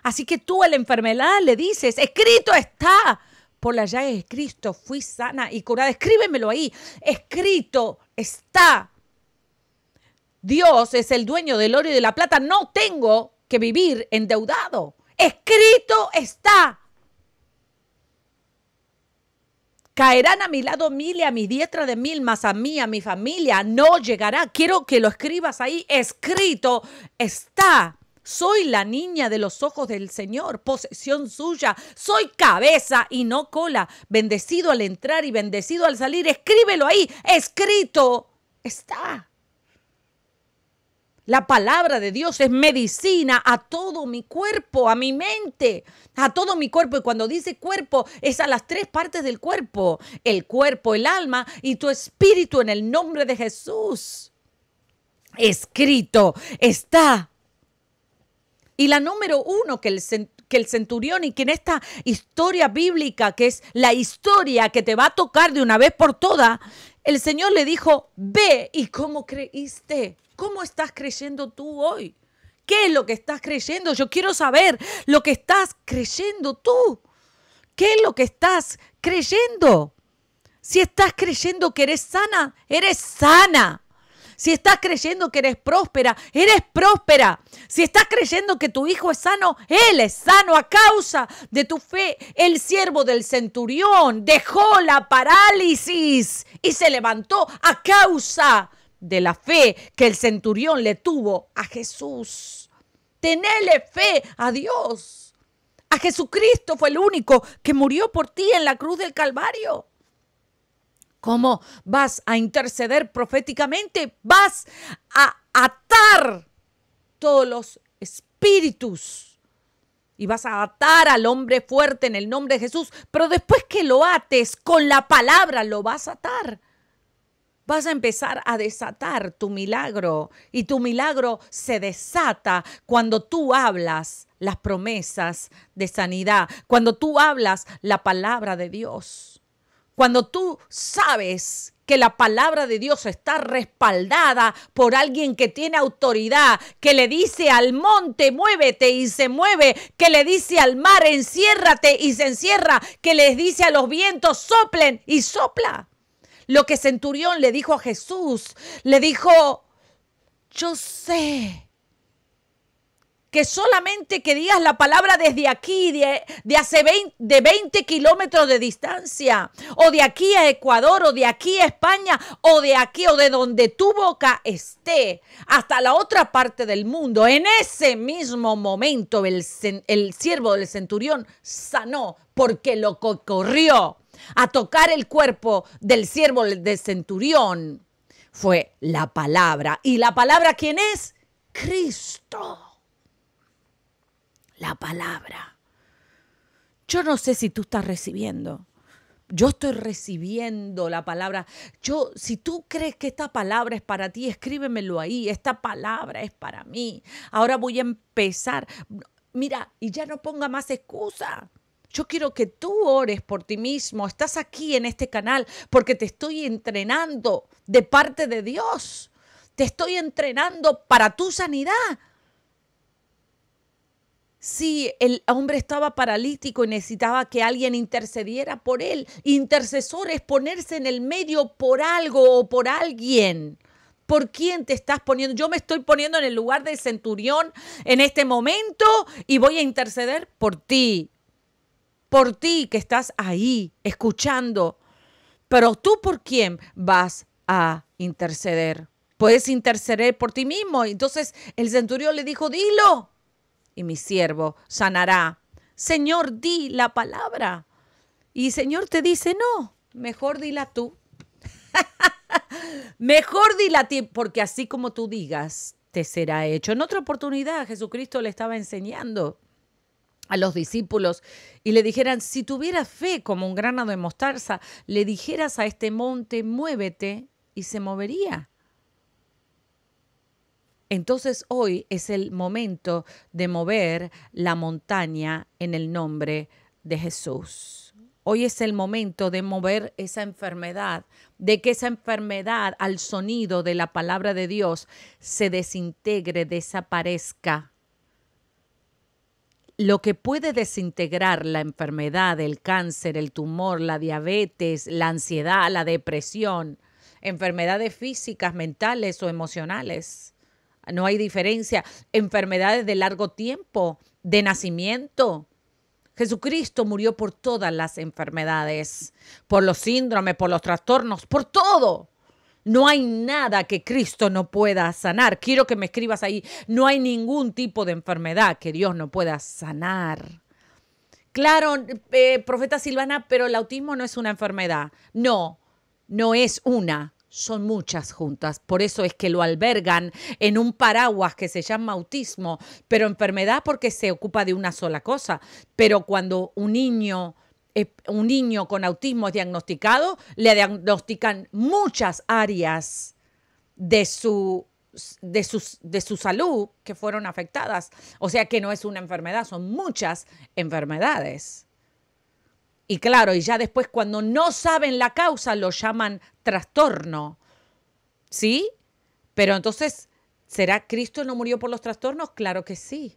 Así que tú a la enfermedad le dices, escrito está por la llave de Cristo fui sana y curada. Escríbemelo ahí. Escrito está. Dios es el dueño del oro y de la plata. No tengo que vivir endeudado. Escrito está. Caerán a mi lado mil y a mi diestra de mil, más a mí, a mi familia. No llegará. Quiero que lo escribas ahí. Escrito está. Soy la niña de los ojos del Señor, posesión suya. Soy cabeza y no cola. Bendecido al entrar y bendecido al salir. Escríbelo ahí. Escrito está. La palabra de Dios es medicina a todo mi cuerpo, a mi mente, a todo mi cuerpo. Y cuando dice cuerpo, es a las tres partes del cuerpo. El cuerpo, el alma y tu espíritu en el nombre de Jesús. Escrito está y la número uno que el, centurión y que en esta historia bíblica, que es la historia que te va a tocar de una vez por todas, el Señor le dijo, ve y cómo creíste, cómo estás creyendo tú hoy. ¿Qué es lo que estás creyendo? Yo quiero saber lo que estás creyendo tú. ¿Qué es lo que estás creyendo? Si estás creyendo que eres sana, eres sana. Si estás creyendo que eres próspera, eres próspera. Si estás creyendo que tu hijo es sano, él es sano a causa de tu fe. El siervo del centurión dejó la parálisis y se levantó a causa de la fe que el centurión le tuvo a Jesús. Tenele fe a Dios. A Jesucristo fue el único que murió por ti en la cruz del Calvario. ¿Cómo vas a interceder proféticamente? Vas a atar todos los espíritus y vas a atar al hombre fuerte en el nombre de Jesús, pero después que lo ates con la palabra, lo vas a atar. Vas a empezar a desatar tu milagro y tu milagro se desata cuando tú hablas las promesas de sanidad, cuando tú hablas la palabra de Dios. Cuando tú sabes que la palabra de Dios está respaldada por alguien que tiene autoridad, que le dice al monte, muévete y se mueve, que le dice al mar, enciérrate y se encierra, que les dice a los vientos, soplen y sopla. Lo que Centurión le dijo a Jesús, le dijo, yo sé que solamente que digas la palabra desde aquí, de, de hace 20, de kilómetros de distancia, o de aquí a Ecuador, o de aquí a España, o de aquí, o de donde tu boca esté, hasta la otra parte del mundo. En ese mismo momento el, el siervo del centurión sanó porque lo corrió a tocar el cuerpo del siervo del centurión fue la palabra. ¿Y la palabra quién es? Cristo la palabra. Yo no sé si tú estás recibiendo. Yo estoy recibiendo la palabra. Yo, si tú crees que esta palabra es para ti, escríbemelo ahí. Esta palabra es para mí. Ahora voy a empezar. Mira, y ya no ponga más excusa. Yo quiero que tú ores por ti mismo. Estás aquí en este canal porque te estoy entrenando de parte de Dios. Te estoy entrenando para tu sanidad si el hombre estaba paralítico y necesitaba que alguien intercediera por él. Intercesor es ponerse en el medio por algo o por alguien. ¿Por quién te estás poniendo? Yo me estoy poniendo en el lugar del centurión en este momento y voy a interceder por ti. Por ti que estás ahí escuchando. Pero tú por quién vas a interceder. Puedes interceder por ti mismo. Entonces el centurión le dijo, dilo, y mi siervo sanará. Señor, di la palabra. Y Señor te dice, no, mejor dila tú. mejor dila ti, porque así como tú digas, te será hecho. En otra oportunidad Jesucristo le estaba enseñando a los discípulos y le dijeran, si tuvieras fe como un grano de mostaza, le dijeras a este monte, muévete y se movería. Entonces hoy es el momento de mover la montaña en el nombre de Jesús. Hoy es el momento de mover esa enfermedad, de que esa enfermedad al sonido de la palabra de Dios se desintegre, desaparezca. Lo que puede desintegrar la enfermedad, el cáncer, el tumor, la diabetes, la ansiedad, la depresión, enfermedades físicas, mentales o emocionales no hay diferencia, enfermedades de largo tiempo, de nacimiento. Jesucristo murió por todas las enfermedades, por los síndromes, por los trastornos, por todo. No hay nada que Cristo no pueda sanar. Quiero que me escribas ahí. No hay ningún tipo de enfermedad que Dios no pueda sanar. Claro, eh, profeta Silvana, pero el autismo no es una enfermedad. No, no es una son muchas juntas. Por eso es que lo albergan en un paraguas que se llama autismo, pero enfermedad porque se ocupa de una sola cosa. Pero cuando un niño, eh, un niño con autismo es diagnosticado, le diagnostican muchas áreas de su, de, sus, de su salud que fueron afectadas. O sea que no es una enfermedad, son muchas enfermedades. Y claro, y ya después cuando no saben la causa lo llaman trastorno. ¿Sí? Pero entonces, ¿será Cristo no murió por los trastornos? Claro que sí.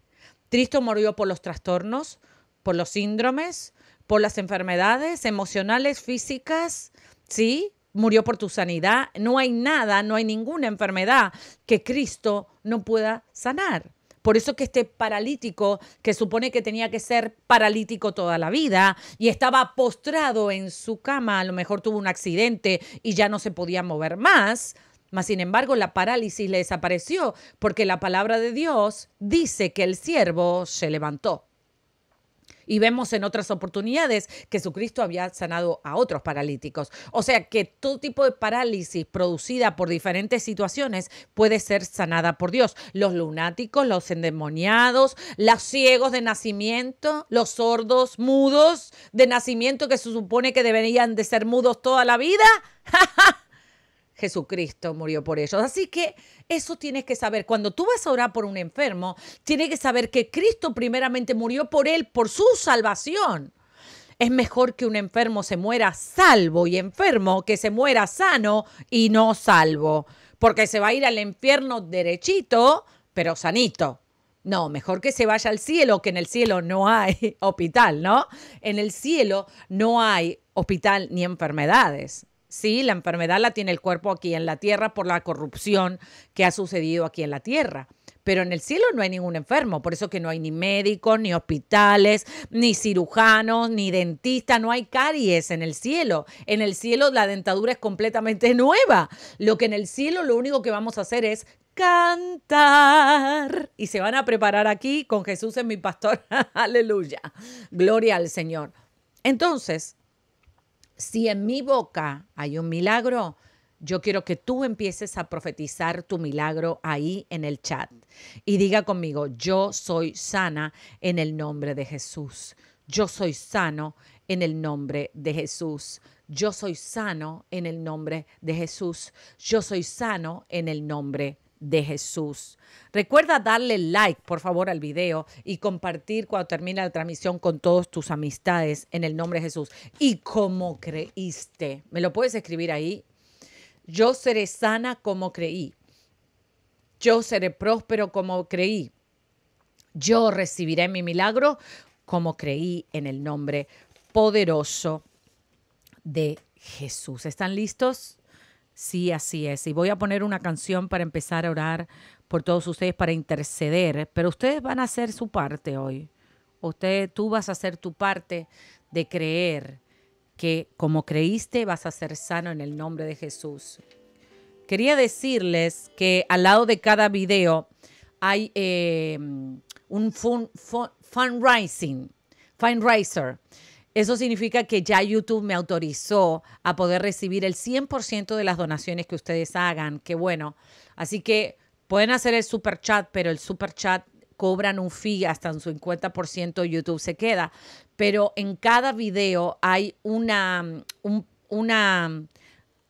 Cristo murió por los trastornos, por los síndromes, por las enfermedades emocionales, físicas, ¿sí? Murió por tu sanidad. No hay nada, no hay ninguna enfermedad que Cristo no pueda sanar. Por eso que este paralítico, que supone que tenía que ser paralítico toda la vida y estaba postrado en su cama, a lo mejor tuvo un accidente y ya no se podía mover más, mas sin embargo, la parálisis le desapareció porque la palabra de Dios dice que el siervo se levantó y vemos en otras oportunidades que Jesucristo había sanado a otros paralíticos. O sea que todo tipo de parálisis producida por diferentes situaciones puede ser sanada por Dios. Los lunáticos, los endemoniados, los ciegos de nacimiento, los sordos, mudos de nacimiento que se supone que deberían de ser mudos toda la vida. Jesucristo murió por ellos. Así que eso tienes que saber. Cuando tú vas a orar por un enfermo, tienes que saber que Cristo primeramente murió por él, por su salvación. Es mejor que un enfermo se muera salvo y enfermo que se muera sano y no salvo, porque se va a ir al infierno derechito, pero sanito. No, mejor que se vaya al cielo, que en el cielo no hay hospital, ¿no? En el cielo no hay hospital ni enfermedades. Sí, la enfermedad la tiene el cuerpo aquí en la tierra por la corrupción que ha sucedido aquí en la tierra. Pero en el cielo no hay ningún enfermo, por eso que no hay ni médicos, ni hospitales, ni cirujanos, ni dentistas, no hay caries en el cielo. En el cielo la dentadura es completamente nueva. Lo que en el cielo lo único que vamos a hacer es cantar. Y se van a preparar aquí con Jesús en mi pastor. Aleluya. Gloria al Señor. Entonces, si en mi boca hay un milagro, yo quiero que tú empieces a profetizar tu milagro ahí en el chat. Y diga conmigo, yo soy sana en el nombre de Jesús. Yo soy sano en el nombre de Jesús. Yo soy sano en el nombre de Jesús. Yo soy sano en el nombre de Jesús. Recuerda darle like, por favor, al video y compartir cuando termine la transmisión con todos tus amistades en el nombre de Jesús. ¿Y cómo creíste? ¿Me lo puedes escribir ahí? Yo seré sana como creí. Yo seré próspero como creí. Yo recibiré mi milagro como creí en el nombre poderoso de Jesús. ¿Están listos? Sí, así es. Y voy a poner una canción para empezar a orar por todos ustedes, para interceder. Pero ustedes van a hacer su parte hoy. Usted, tú vas a hacer tu parte de creer que como creíste vas a ser sano en el nombre de Jesús. Quería decirles que al lado de cada video hay eh, un fundraising, fundraiser. Eso significa que ya YouTube me autorizó a poder recibir el 100% de las donaciones que ustedes hagan. Qué bueno. Así que pueden hacer el super chat, pero el super chat cobran un fee hasta un 50% YouTube se queda. Pero en cada video hay una, mm, una mm,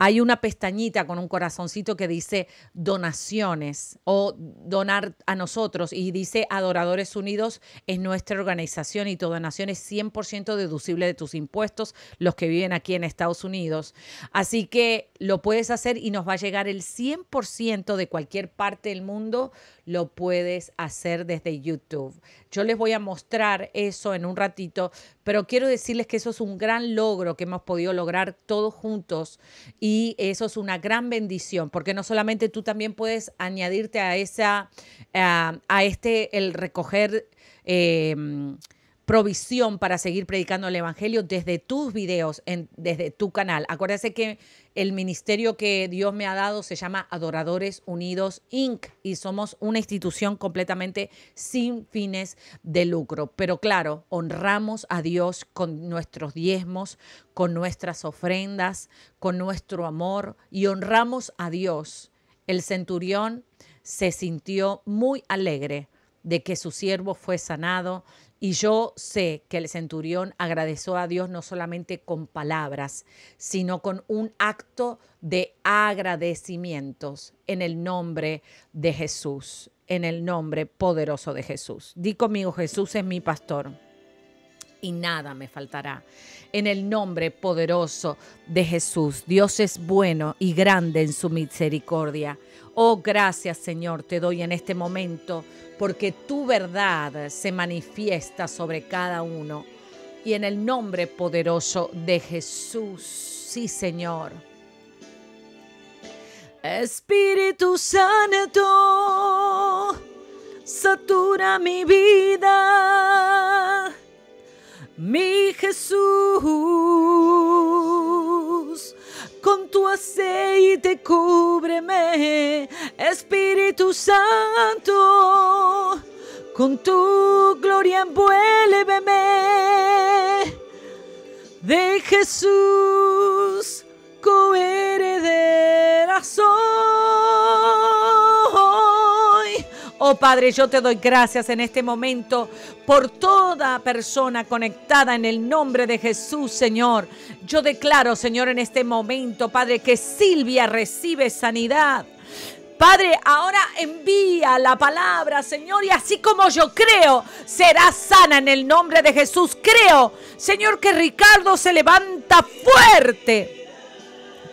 hay una pestañita con un corazoncito que dice donaciones o donar a nosotros y dice Adoradores Unidos es nuestra organización y tu donación es 100% deducible de tus impuestos, los que viven aquí en Estados Unidos. Así que lo puedes hacer y nos va a llegar el 100% de cualquier parte del mundo, lo puedes hacer desde YouTube. Yo les voy a mostrar eso en un ratito, pero quiero decirles que eso es un gran logro que hemos podido lograr todos juntos y y eso es una gran bendición, porque no solamente tú también puedes añadirte a esa, a, este, el recoger... Em, provisión para seguir predicando el Evangelio desde tus videos, en, desde tu canal. Acuérdese que el ministerio que Dios me ha dado se llama Adoradores Unidos Inc. y somos una institución completamente sin fines de lucro. Pero claro, honramos a Dios con nuestros diezmos, con nuestras ofrendas, con nuestro amor y honramos a Dios. El centurión se sintió muy alegre de que su siervo fue sanado. Y yo sé que el centurión agradeció a Dios no solamente con palabras, sino con un acto de agradecimientos en el nombre de Jesús, en el nombre poderoso de Jesús. Di conmigo, Jesús es mi pastor y nada me faltará. En el nombre poderoso de Jesús, Dios es bueno y grande en su misericordia. Oh, gracias Señor, te doy en este momento, porque tu verdad se manifiesta sobre cada uno. Y en el nombre poderoso de Jesús, sí Señor. Espíritu Santo, satura mi vida mi Jesús, con tu aceite cúbreme, Espíritu Santo, con tu gloria envuélveme. De Jesús, coheredera soy. Oh Padre, yo te doy gracias en este momento por toda persona conectada en el nombre de Jesús, Señor. Yo declaro, Señor, en este momento, Padre, que Silvia recibe sanidad. Padre, ahora envía la palabra, Señor, y así como yo creo, será sana en el nombre de Jesús. Creo, Señor, que Ricardo se levanta fuerte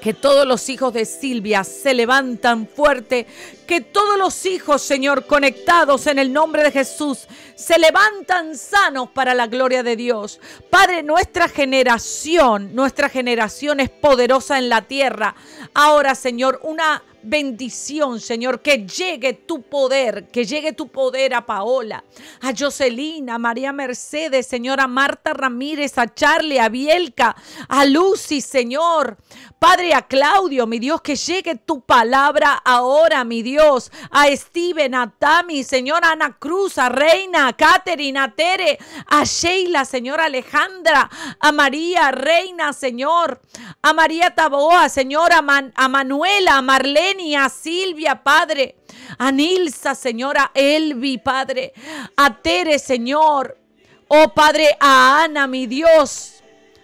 que todos los hijos de Silvia se levantan fuerte que todos los hijos, Señor, conectados en el nombre de Jesús, se levantan sanos para la gloria de Dios. Padre, nuestra generación, nuestra generación es poderosa en la tierra. Ahora, Señor, una bendición, Señor, que llegue tu poder, que llegue tu poder a Paola, a Jocelina, a María Mercedes, señora Marta Ramírez, a Charlie, a Bielka, a Lucy, Señor, Padre, a Claudio, mi Dios, que llegue tu palabra ahora, mi Dios Dios, a Steven, a Tami, Señor Ana Cruz, a Reina, a Katherine, a Tere, a Sheila, Señora Alejandra, a María, Reina, Señor, a María Taboa, Señora, a Manuela, a Marlene, a Silvia, Padre, a Nilsa, Señora Elvi, Padre, a Tere, Señor, oh Padre, a Ana, mi Dios,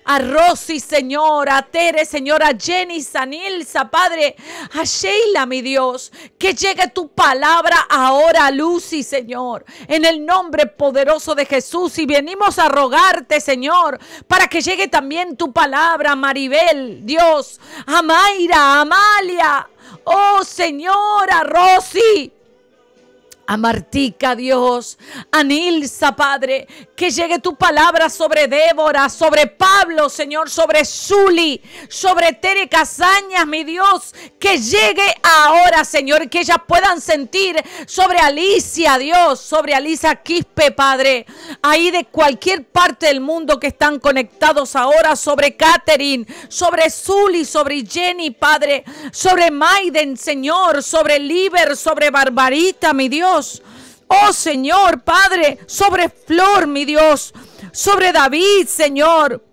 a Rosy, Señor, a Tere, Señor, a Jenny, Nilsa, Padre, a Sheila, mi Dios, que llegue tu palabra ahora, Lucy, Señor, en el nombre poderoso de Jesús. Y venimos a rogarte, Señor, para que llegue también tu palabra, Maribel, Dios, a Mayra, a Amalia, oh Señora Rosy a Martica, Dios, a Nilsa, Padre, que llegue tu palabra sobre Débora, sobre Pablo, Señor, sobre Zuli, sobre Tere Casañas, mi Dios. Que llegue ahora, Señor, que ellas puedan sentir sobre Alicia, Dios, sobre Alicia Quispe, Padre. Ahí de cualquier parte del mundo que están conectados ahora, sobre Catherine, sobre Zuli, sobre Jenny, Padre, sobre Maiden, Señor, sobre Liber, sobre Barbarita, mi Dios. Oh Señor, Padre, sobre Flor, mi Dios, sobre David, Señor,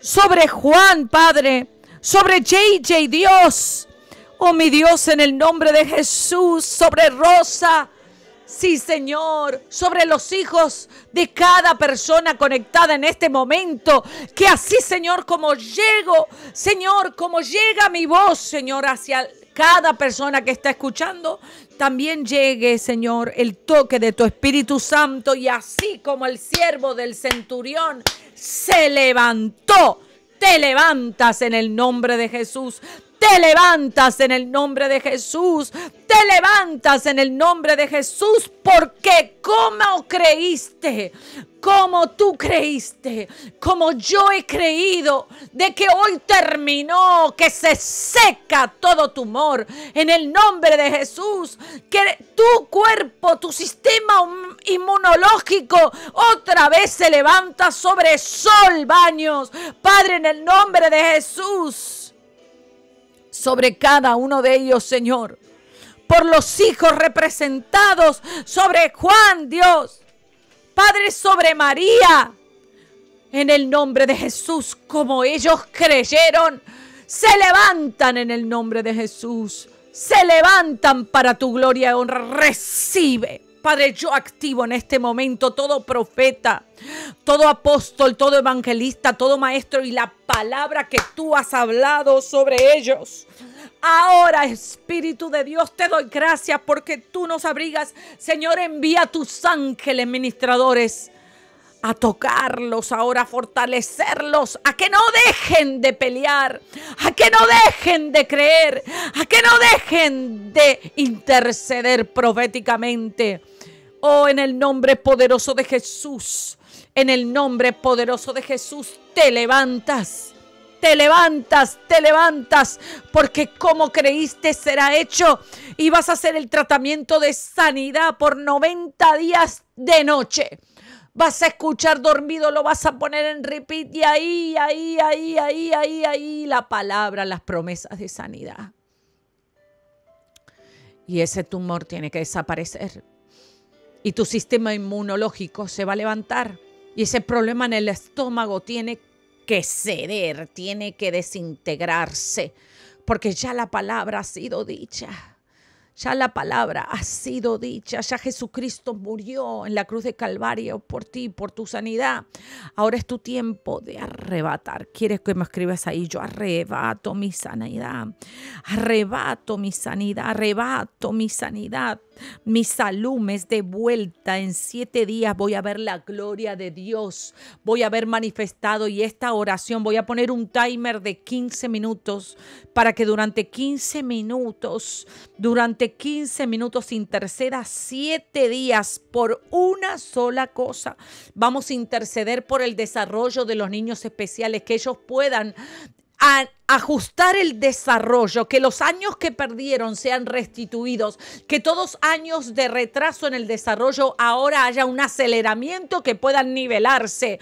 sobre Juan, Padre, sobre JJ, Dios. Oh mi Dios, en el nombre de Jesús, sobre Rosa. Sí, Señor, sobre los hijos de cada persona conectada en este momento. Que así, Señor, como llego, Señor, como llega mi voz, Señor, hacia cada persona que está escuchando, también llegue, Señor, el toque de tu Espíritu Santo y así como el siervo del centurión se levantó. Te levantas en el nombre de Jesús. Te levantas en el nombre de Jesús. Te levantas en el nombre de Jesús porque como creíste, como tú creíste, como yo he creído, de que hoy terminó, que se seca todo tumor en el nombre de Jesús, que tu cuerpo, tu sistema inmunológico otra vez se levanta sobre sol baños, Padre, en el nombre de Jesús sobre cada uno de ellos, Señor. Por los hijos representados sobre Juan, Dios. Padre, sobre María. En el nombre de Jesús, como ellos creyeron, se levantan en el nombre de Jesús. Se levantan para tu gloria y honra. Recibe Padre, yo activo en este momento todo profeta, todo apóstol, todo evangelista, todo maestro y la palabra que tú has hablado sobre ellos. Ahora, Espíritu de Dios, te doy gracias porque tú nos abrigas. Señor, envía a tus ángeles ministradores a tocarlos ahora, a fortalecerlos, a que no dejen de pelear, a que no dejen de creer, a que no dejen de interceder proféticamente Oh, en el nombre poderoso de Jesús. En el nombre poderoso de Jesús te levantas te levantas, te levantas, porque como creíste será hecho y vas a hacer el tratamiento de sanidad por 90 días de noche. Vas a escuchar dormido, lo vas a poner en repeat y ahí, ahí, ahí, ahí, ahí, ahí la palabra, las promesas de sanidad. Y ese tumor tiene que desaparecer y tu sistema inmunológico se va a levantar. Y ese problema en el estómago tiene que ceder, tiene que desintegrarse, porque ya la palabra ha sido dicha. Ya la palabra ha sido dicha, ya Jesucristo murió en la cruz de Calvario por ti, por tu sanidad. Ahora es tu tiempo de arrebatar. ¿Quieres que me escribas ahí? Yo arrebato mi sanidad, arrebato mi sanidad, arrebato mi sanidad. Mi salud me es En siete días voy a ver la gloria de Dios. Voy a ver manifestado y esta oración. Voy a poner un timer de 15 minutos para que durante 15 minutos, durante 15 minutos, interceda 7 días por una sola cosa. Vamos a interceder por el desarrollo de los niños especiales, que ellos puedan ajustar el desarrollo, que los años que perdieron sean restituidos, que todos años de retraso en el desarrollo ahora haya un aceleramiento que puedan nivelarse,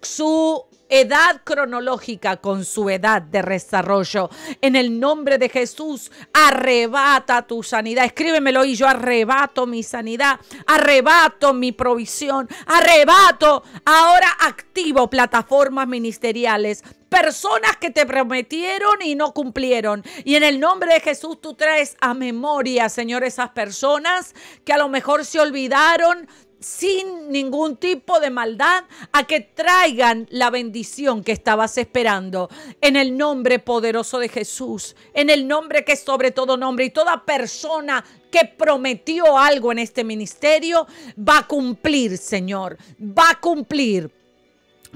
su edad cronológica con su edad de desarrollo. En el nombre de Jesús, arrebata tu sanidad. Escríbemelo y yo arrebato mi sanidad, arrebato mi provisión, arrebato. Ahora activo plataformas ministeriales, personas que te prometieron y no cumplieron. Y en el nombre de Jesús tú traes a memoria, Señor, esas personas que a lo mejor se olvidaron sin ningún tipo de maldad a que traigan la bendición que estabas esperando. En el nombre poderoso de Jesús, en el nombre que es sobre todo nombre y toda persona que prometió algo en este ministerio va a cumplir, Señor, va a cumplir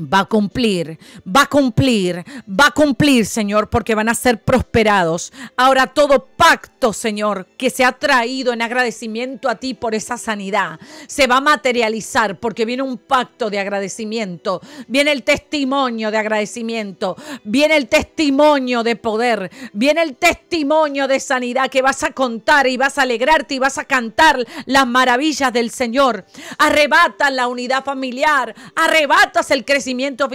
va a cumplir, va a cumplir, va a cumplir, Señor, porque van a ser prosperados. Ahora todo pacto, Señor, que se ha traído en agradecimiento a ti por esa sanidad, se va a materializar porque viene un pacto de agradecimiento, viene el testimonio de agradecimiento, viene el testimonio de poder, viene el testimonio de sanidad que vas a contar y vas a alegrarte y vas a cantar las maravillas del Señor. Arrebata la unidad familiar, arrebatas el crecimiento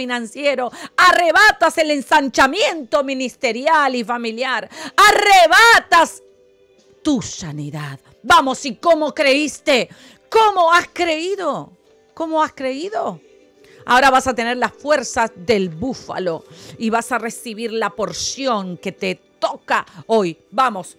financiero, arrebatas el ensanchamiento ministerial y familiar, arrebatas tu sanidad. Vamos, ¿y cómo creíste? ¿Cómo has creído? ¿Cómo has creído? Ahora vas a tener las fuerzas del búfalo y vas a recibir la porción que te toca hoy. Vamos.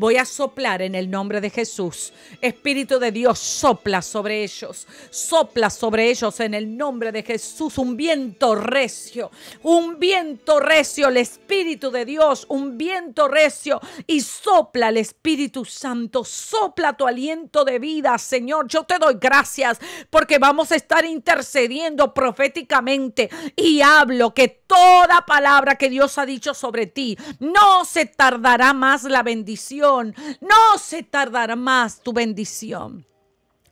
Voy a soplar en el nombre de Jesús. Espíritu de Dios, sopla sobre ellos. Sopla sobre ellos en el nombre de Jesús. Un viento recio. Un viento recio. El Espíritu de Dios. Un viento recio. Y sopla el Espíritu Santo. Sopla tu aliento de vida, Señor. Yo te doy gracias porque vamos a estar intercediendo proféticamente. Y hablo que toda palabra que Dios ha dicho sobre ti. No se tardará más la bendición. No se tardará más tu bendición.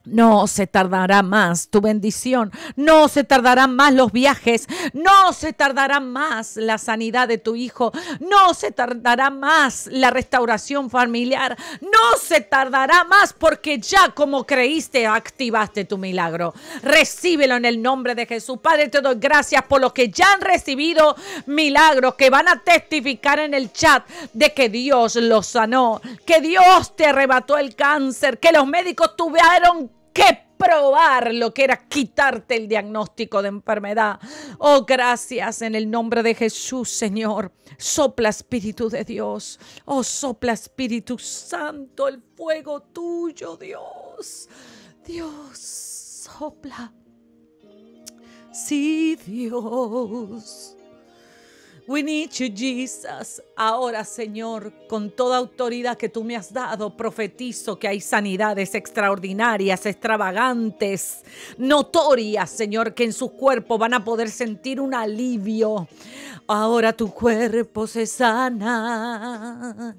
No se tardará más tu bendición, no se tardarán más los viajes, no se tardará más la sanidad de tu hijo, no se tardará más la restauración familiar, no se tardará más porque ya como creíste activaste tu milagro. Recíbelo en el nombre de Jesús. Padre, te doy gracias por los que ya han recibido milagros, que van a testificar en el chat de que Dios los sanó, que Dios te arrebató el cáncer, que los médicos tuvieron que probar lo que era quitarte el diagnóstico de enfermedad. Oh, gracias en el nombre de Jesús, Señor. Sopla Espíritu de Dios. Oh, sopla Espíritu Santo, el fuego tuyo, Dios. Dios, sopla. Sí, Dios. We need you, Jesus. Ahora, Señor, con toda autoridad que tú me has dado, profetizo que hay sanidades extraordinarias, extravagantes, notorias, Señor, que en su cuerpo van a poder sentir un alivio. Ahora tu cuerpo se sana.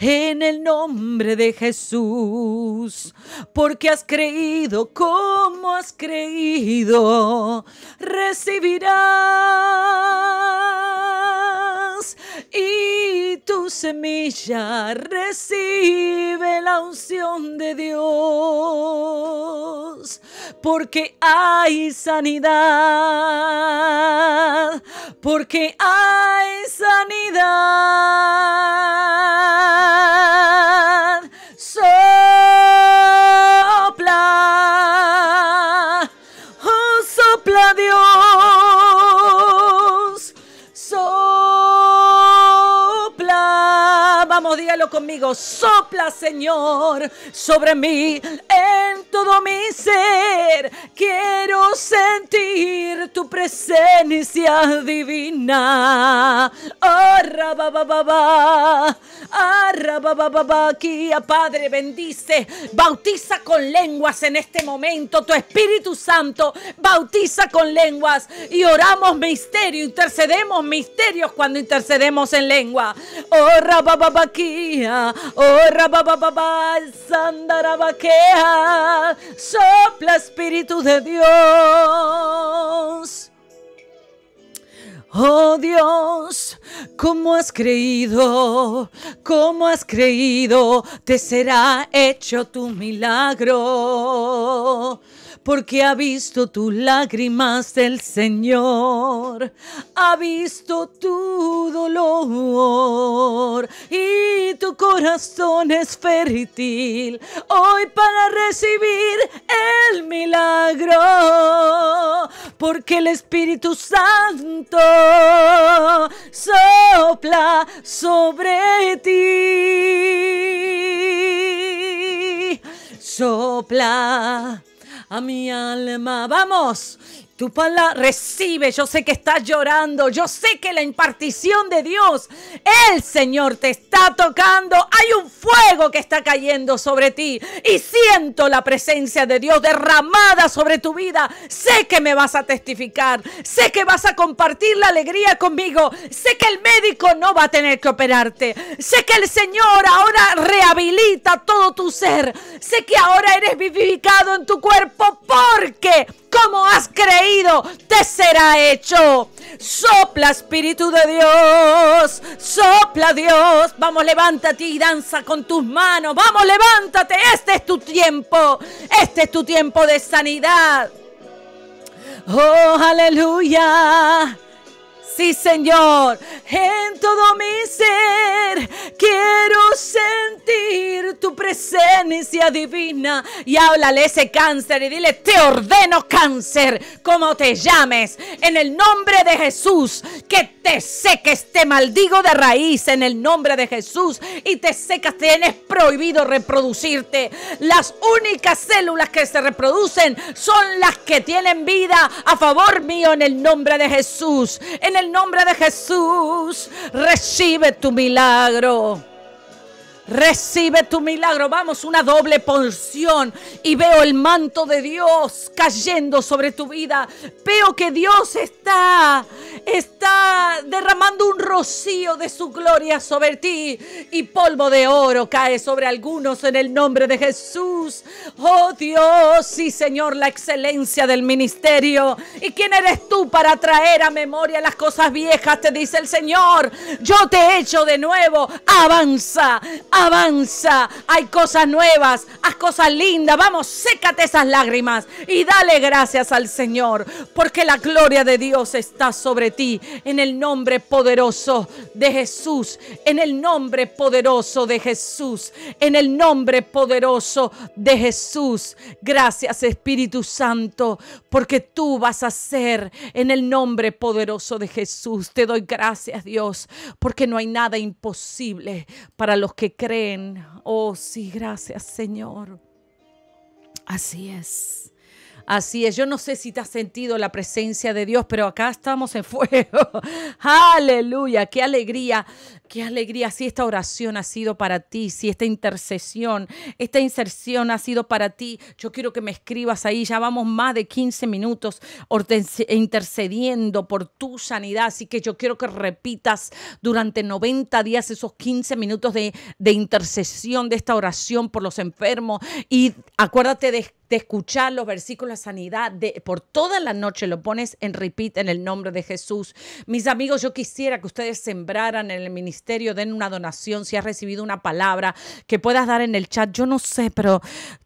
En el nombre de Jesús, porque has creído como has creído, recibirás y tu semilla recibe la unción de Dios, porque hay sanidad, porque hay sanidad. sopla Señor sobre mí en todo mi ser. Quiero sentir tu presencia divina. ba, que aquí, Padre, bendice, bautiza con lenguas en este momento. Tu Espíritu Santo bautiza con lenguas y oramos misterio, intercedemos misterios cuando intercedemos en lengua. Oh, Oh, rabababa, sandarabaquea, sopla Espíritu de Dios. Oh Dios, ¿cómo has creído? ¿Cómo has creído? Te será hecho tu milagro porque ha visto tus lágrimas el Señor, ha visto tu dolor y tu corazón es fértil hoy para recibir el milagro, porque el Espíritu Santo sopla sobre ti. Sopla a mi alma. ¡Vamos! Tu palabra recibe, yo sé que estás llorando, yo sé que la impartición de Dios, el Señor te está tocando, hay un fuego que está cayendo sobre ti y siento la presencia de Dios derramada sobre tu vida. Sé que me vas a testificar, sé que vas a compartir la alegría conmigo, sé que el médico no va a tener que operarte, sé que el Señor ahora rehabilita todo tu ser, sé que ahora eres vivificado en tu cuerpo porque como has creído, te será hecho. Sopla, Espíritu de Dios, sopla Dios. Vamos, levántate y danza con tus manos. Vamos, levántate. Este es tu tiempo. Este es tu tiempo de sanidad. Oh, aleluya. Sí, Señor. En todo mi ser quiero sentir tu presencia divina. Y háblale ese cáncer y dile, te ordeno cáncer, como te llames, en el nombre de Jesús. Que te seques, te maldigo de raíz en el nombre de Jesús. Y te secas, tienes prohibido reproducirte. Las únicas células que se reproducen son las que tienen vida a favor mío en el nombre de Jesús el nombre de Jesús. Recibe tu milagro. Recibe tu milagro. Vamos, una doble porción. Y veo el manto de Dios cayendo sobre tu vida. Veo que Dios está, está derramando un rocío de su gloria sobre ti. Y polvo de oro cae sobre algunos en el nombre de Jesús. Oh Dios, sí Señor, la excelencia del ministerio. ¿Y quién eres tú para traer a memoria las cosas viejas? Te dice el Señor. Yo te echo de nuevo. Avanza. avanza Avanza, hay cosas nuevas, haz cosas lindas. Vamos, sécate esas lágrimas y dale gracias al Señor, porque la gloria de Dios está sobre ti en el nombre poderoso de Jesús, en el nombre poderoso de Jesús, en el nombre poderoso de Jesús. Gracias Espíritu Santo, porque tú vas a ser en el nombre poderoso de Jesús. Te doy gracias Dios, porque no hay nada imposible para los que creen. Oh, sí, gracias Señor. Así es. Así es, yo no sé si te has sentido la presencia de Dios, pero acá estamos en fuego. Aleluya, qué alegría, qué alegría. Si esta oración ha sido para ti, si esta intercesión, esta inserción ha sido para ti, yo quiero que me escribas ahí. Ya vamos más de 15 minutos intercediendo por tu sanidad, así que yo quiero que repitas durante 90 días esos 15 minutos de, de intercesión de esta oración por los enfermos. Y acuérdate de de escuchar los versículos de sanidad, de, por toda la noche lo pones en repeat en el nombre de Jesús. Mis amigos, yo quisiera que ustedes sembraran en el ministerio, den una donación, si has recibido una palabra que puedas dar en el chat. Yo no sé, pero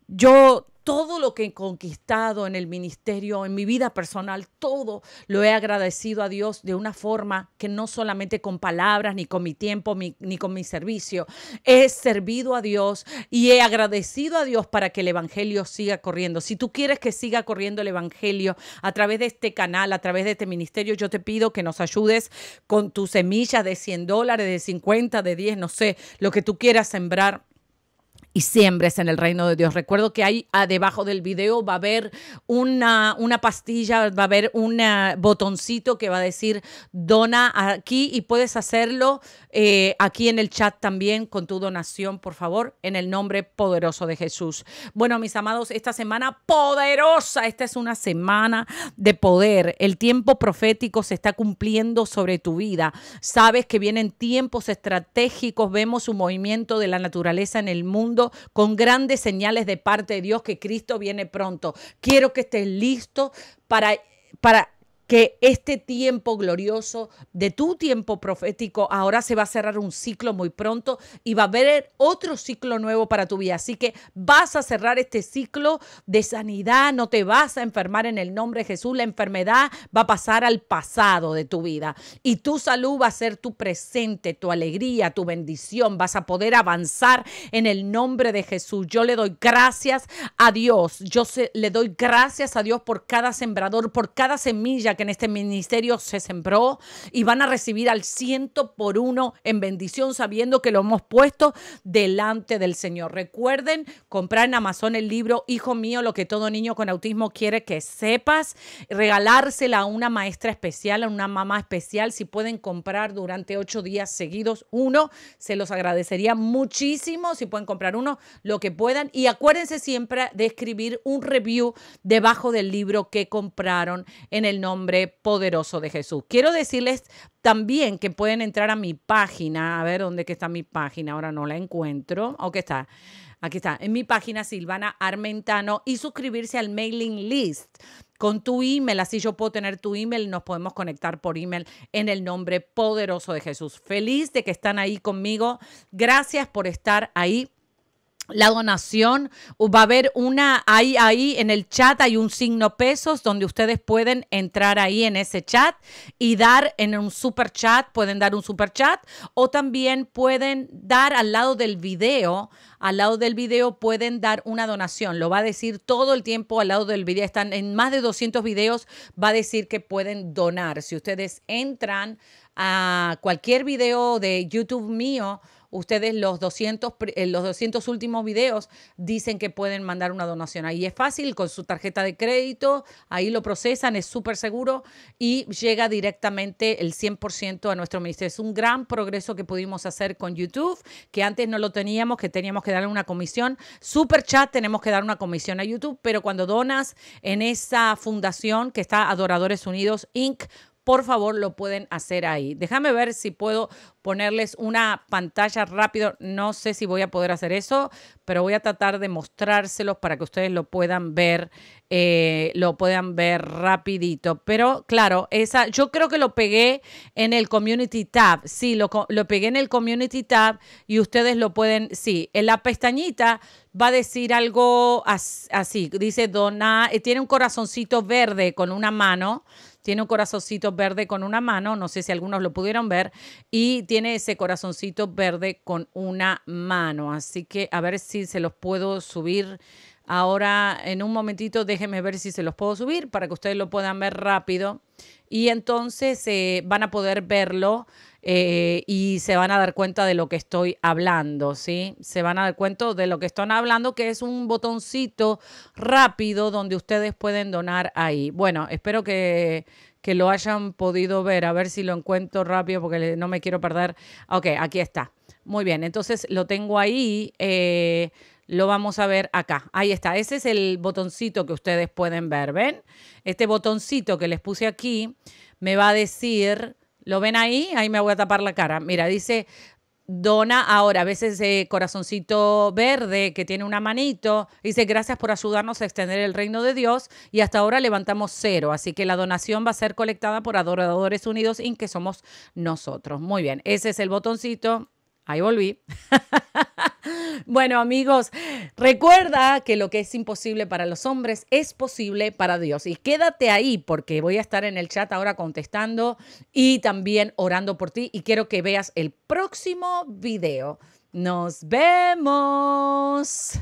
yo todo lo que he conquistado en el ministerio, en mi vida personal, todo lo he agradecido a Dios de una forma que no solamente con palabras, ni con mi tiempo, ni con mi servicio. He servido a Dios y he agradecido a Dios para que el Evangelio siga corriendo. Si tú quieres que siga corriendo el Evangelio a través de este canal, a través de este ministerio, yo te pido que nos ayudes con tus semillas de 100 dólares, de 50, de 10, no sé, lo que tú quieras sembrar y siembres en el reino de Dios. Recuerdo que hay ah, debajo del video va a haber una, una pastilla, va a haber un ah, botoncito que va a decir dona aquí y puedes hacerlo eh, aquí en el chat también con tu donación, por favor, en el nombre poderoso de Jesús. Bueno, mis amados, esta semana poderosa, esta es una semana de poder. El tiempo profético se está cumpliendo sobre tu vida. Sabes que vienen tiempos estratégicos, vemos un movimiento de la naturaleza en el mundo con grandes señales de parte de Dios que Cristo viene pronto. Quiero que estés listo para, para que este tiempo glorioso de tu tiempo profético ahora se va a cerrar un ciclo muy pronto y va a haber otro ciclo nuevo para tu vida. Así que vas a cerrar este ciclo de sanidad, no te vas a enfermar en el nombre de Jesús. La enfermedad va a pasar al pasado de tu vida y tu salud va a ser tu presente, tu alegría, tu bendición. Vas a poder avanzar en el nombre de Jesús. Yo le doy gracias a Dios. Yo le doy gracias a Dios por cada sembrador, por cada semilla que en este ministerio se sembró y van a recibir al ciento por uno en bendición sabiendo que lo hemos puesto delante del Señor. Recuerden comprar en Amazon el libro Hijo mío, lo que todo niño con autismo quiere que sepas, regalársela a una maestra especial, a una mamá especial, si pueden comprar durante ocho días seguidos uno, se los agradecería muchísimo si pueden comprar uno, lo que puedan. Y acuérdense siempre de escribir un review debajo del libro que compraron en el nombre poderoso de Jesús. Quiero decirles también que pueden entrar a mi página, a ver dónde que está mi página, ahora no la encuentro, o qué está. Aquí está, en mi página Silvana Armentano y suscribirse al mailing list con tu email, así yo puedo tener tu email, nos podemos conectar por email en el nombre poderoso de Jesús. Feliz de que están ahí conmigo. Gracias por estar ahí la donación. Va a haber una, ahí, ahí en el chat hay un signo pesos donde ustedes pueden entrar ahí en ese chat y dar en un super chat, pueden dar un super chat o también pueden dar al lado del video, al lado del video pueden dar una donación. Lo va a decir todo el tiempo al lado del video. Están en más de 200 videos, va a decir que pueden donar. Si ustedes entran a cualquier video de YouTube mío, ustedes los 200, eh, los 200 últimos videos dicen que pueden mandar una donación. Ahí es fácil, con su tarjeta de crédito, ahí lo procesan, es súper seguro y llega directamente el 100% a nuestro ministerio. Es un gran progreso que pudimos hacer con YouTube, que antes no lo teníamos, que teníamos que darle una comisión. Super chat, tenemos que dar una comisión a YouTube, pero cuando donas en esa fundación que está Adoradores Unidos Inc., por favor lo pueden hacer ahí. Déjame ver si puedo ponerles una pantalla rápido. No sé si voy a poder hacer eso, pero voy a tratar de mostrárselos para que ustedes lo puedan ver, eh, lo puedan ver rapidito. Pero claro, esa, yo creo que lo pegué en el Community Tab. Sí, lo, lo pegué en el Community Tab y ustedes lo pueden, sí, en la pestañita va a decir algo así, dice dona, eh, tiene un corazoncito verde con una mano tiene un corazoncito verde con una mano, no sé si algunos lo pudieron ver, y tiene ese corazoncito verde con una mano. Así que a ver si se los puedo subir Ahora, en un momentito, déjenme ver si se los puedo subir para que ustedes lo puedan ver rápido. Y entonces eh, van a poder verlo eh, y se van a dar cuenta de lo que estoy hablando, ¿sí? Se van a dar cuenta de lo que están hablando, que es un botoncito rápido donde ustedes pueden donar ahí. Bueno, espero que, que lo hayan podido ver, a ver si lo encuentro rápido porque no me quiero perder. Ok, aquí está. Muy bien, entonces lo tengo ahí. Eh, lo vamos a ver acá. Ahí está, ese es el botoncito que ustedes pueden ver, ¿ven? Este botoncito que les puse aquí me va a decir, ¿lo ven ahí? Ahí me voy a tapar la cara. Mira, dice dona ahora, a veces corazoncito verde que tiene una manito, dice gracias por ayudarnos a extender el reino de Dios y hasta ahora levantamos cero, así que la donación va a ser colectada por Adoradores Unidos en que somos nosotros. Muy bien, ese es el botoncito, ahí volví. Bueno, amigos, recuerda que lo que es imposible para los hombres es posible para Dios. Y quédate ahí porque voy a estar en el chat ahora contestando y también orando por ti. Y quiero que veas el próximo video. Nos vemos.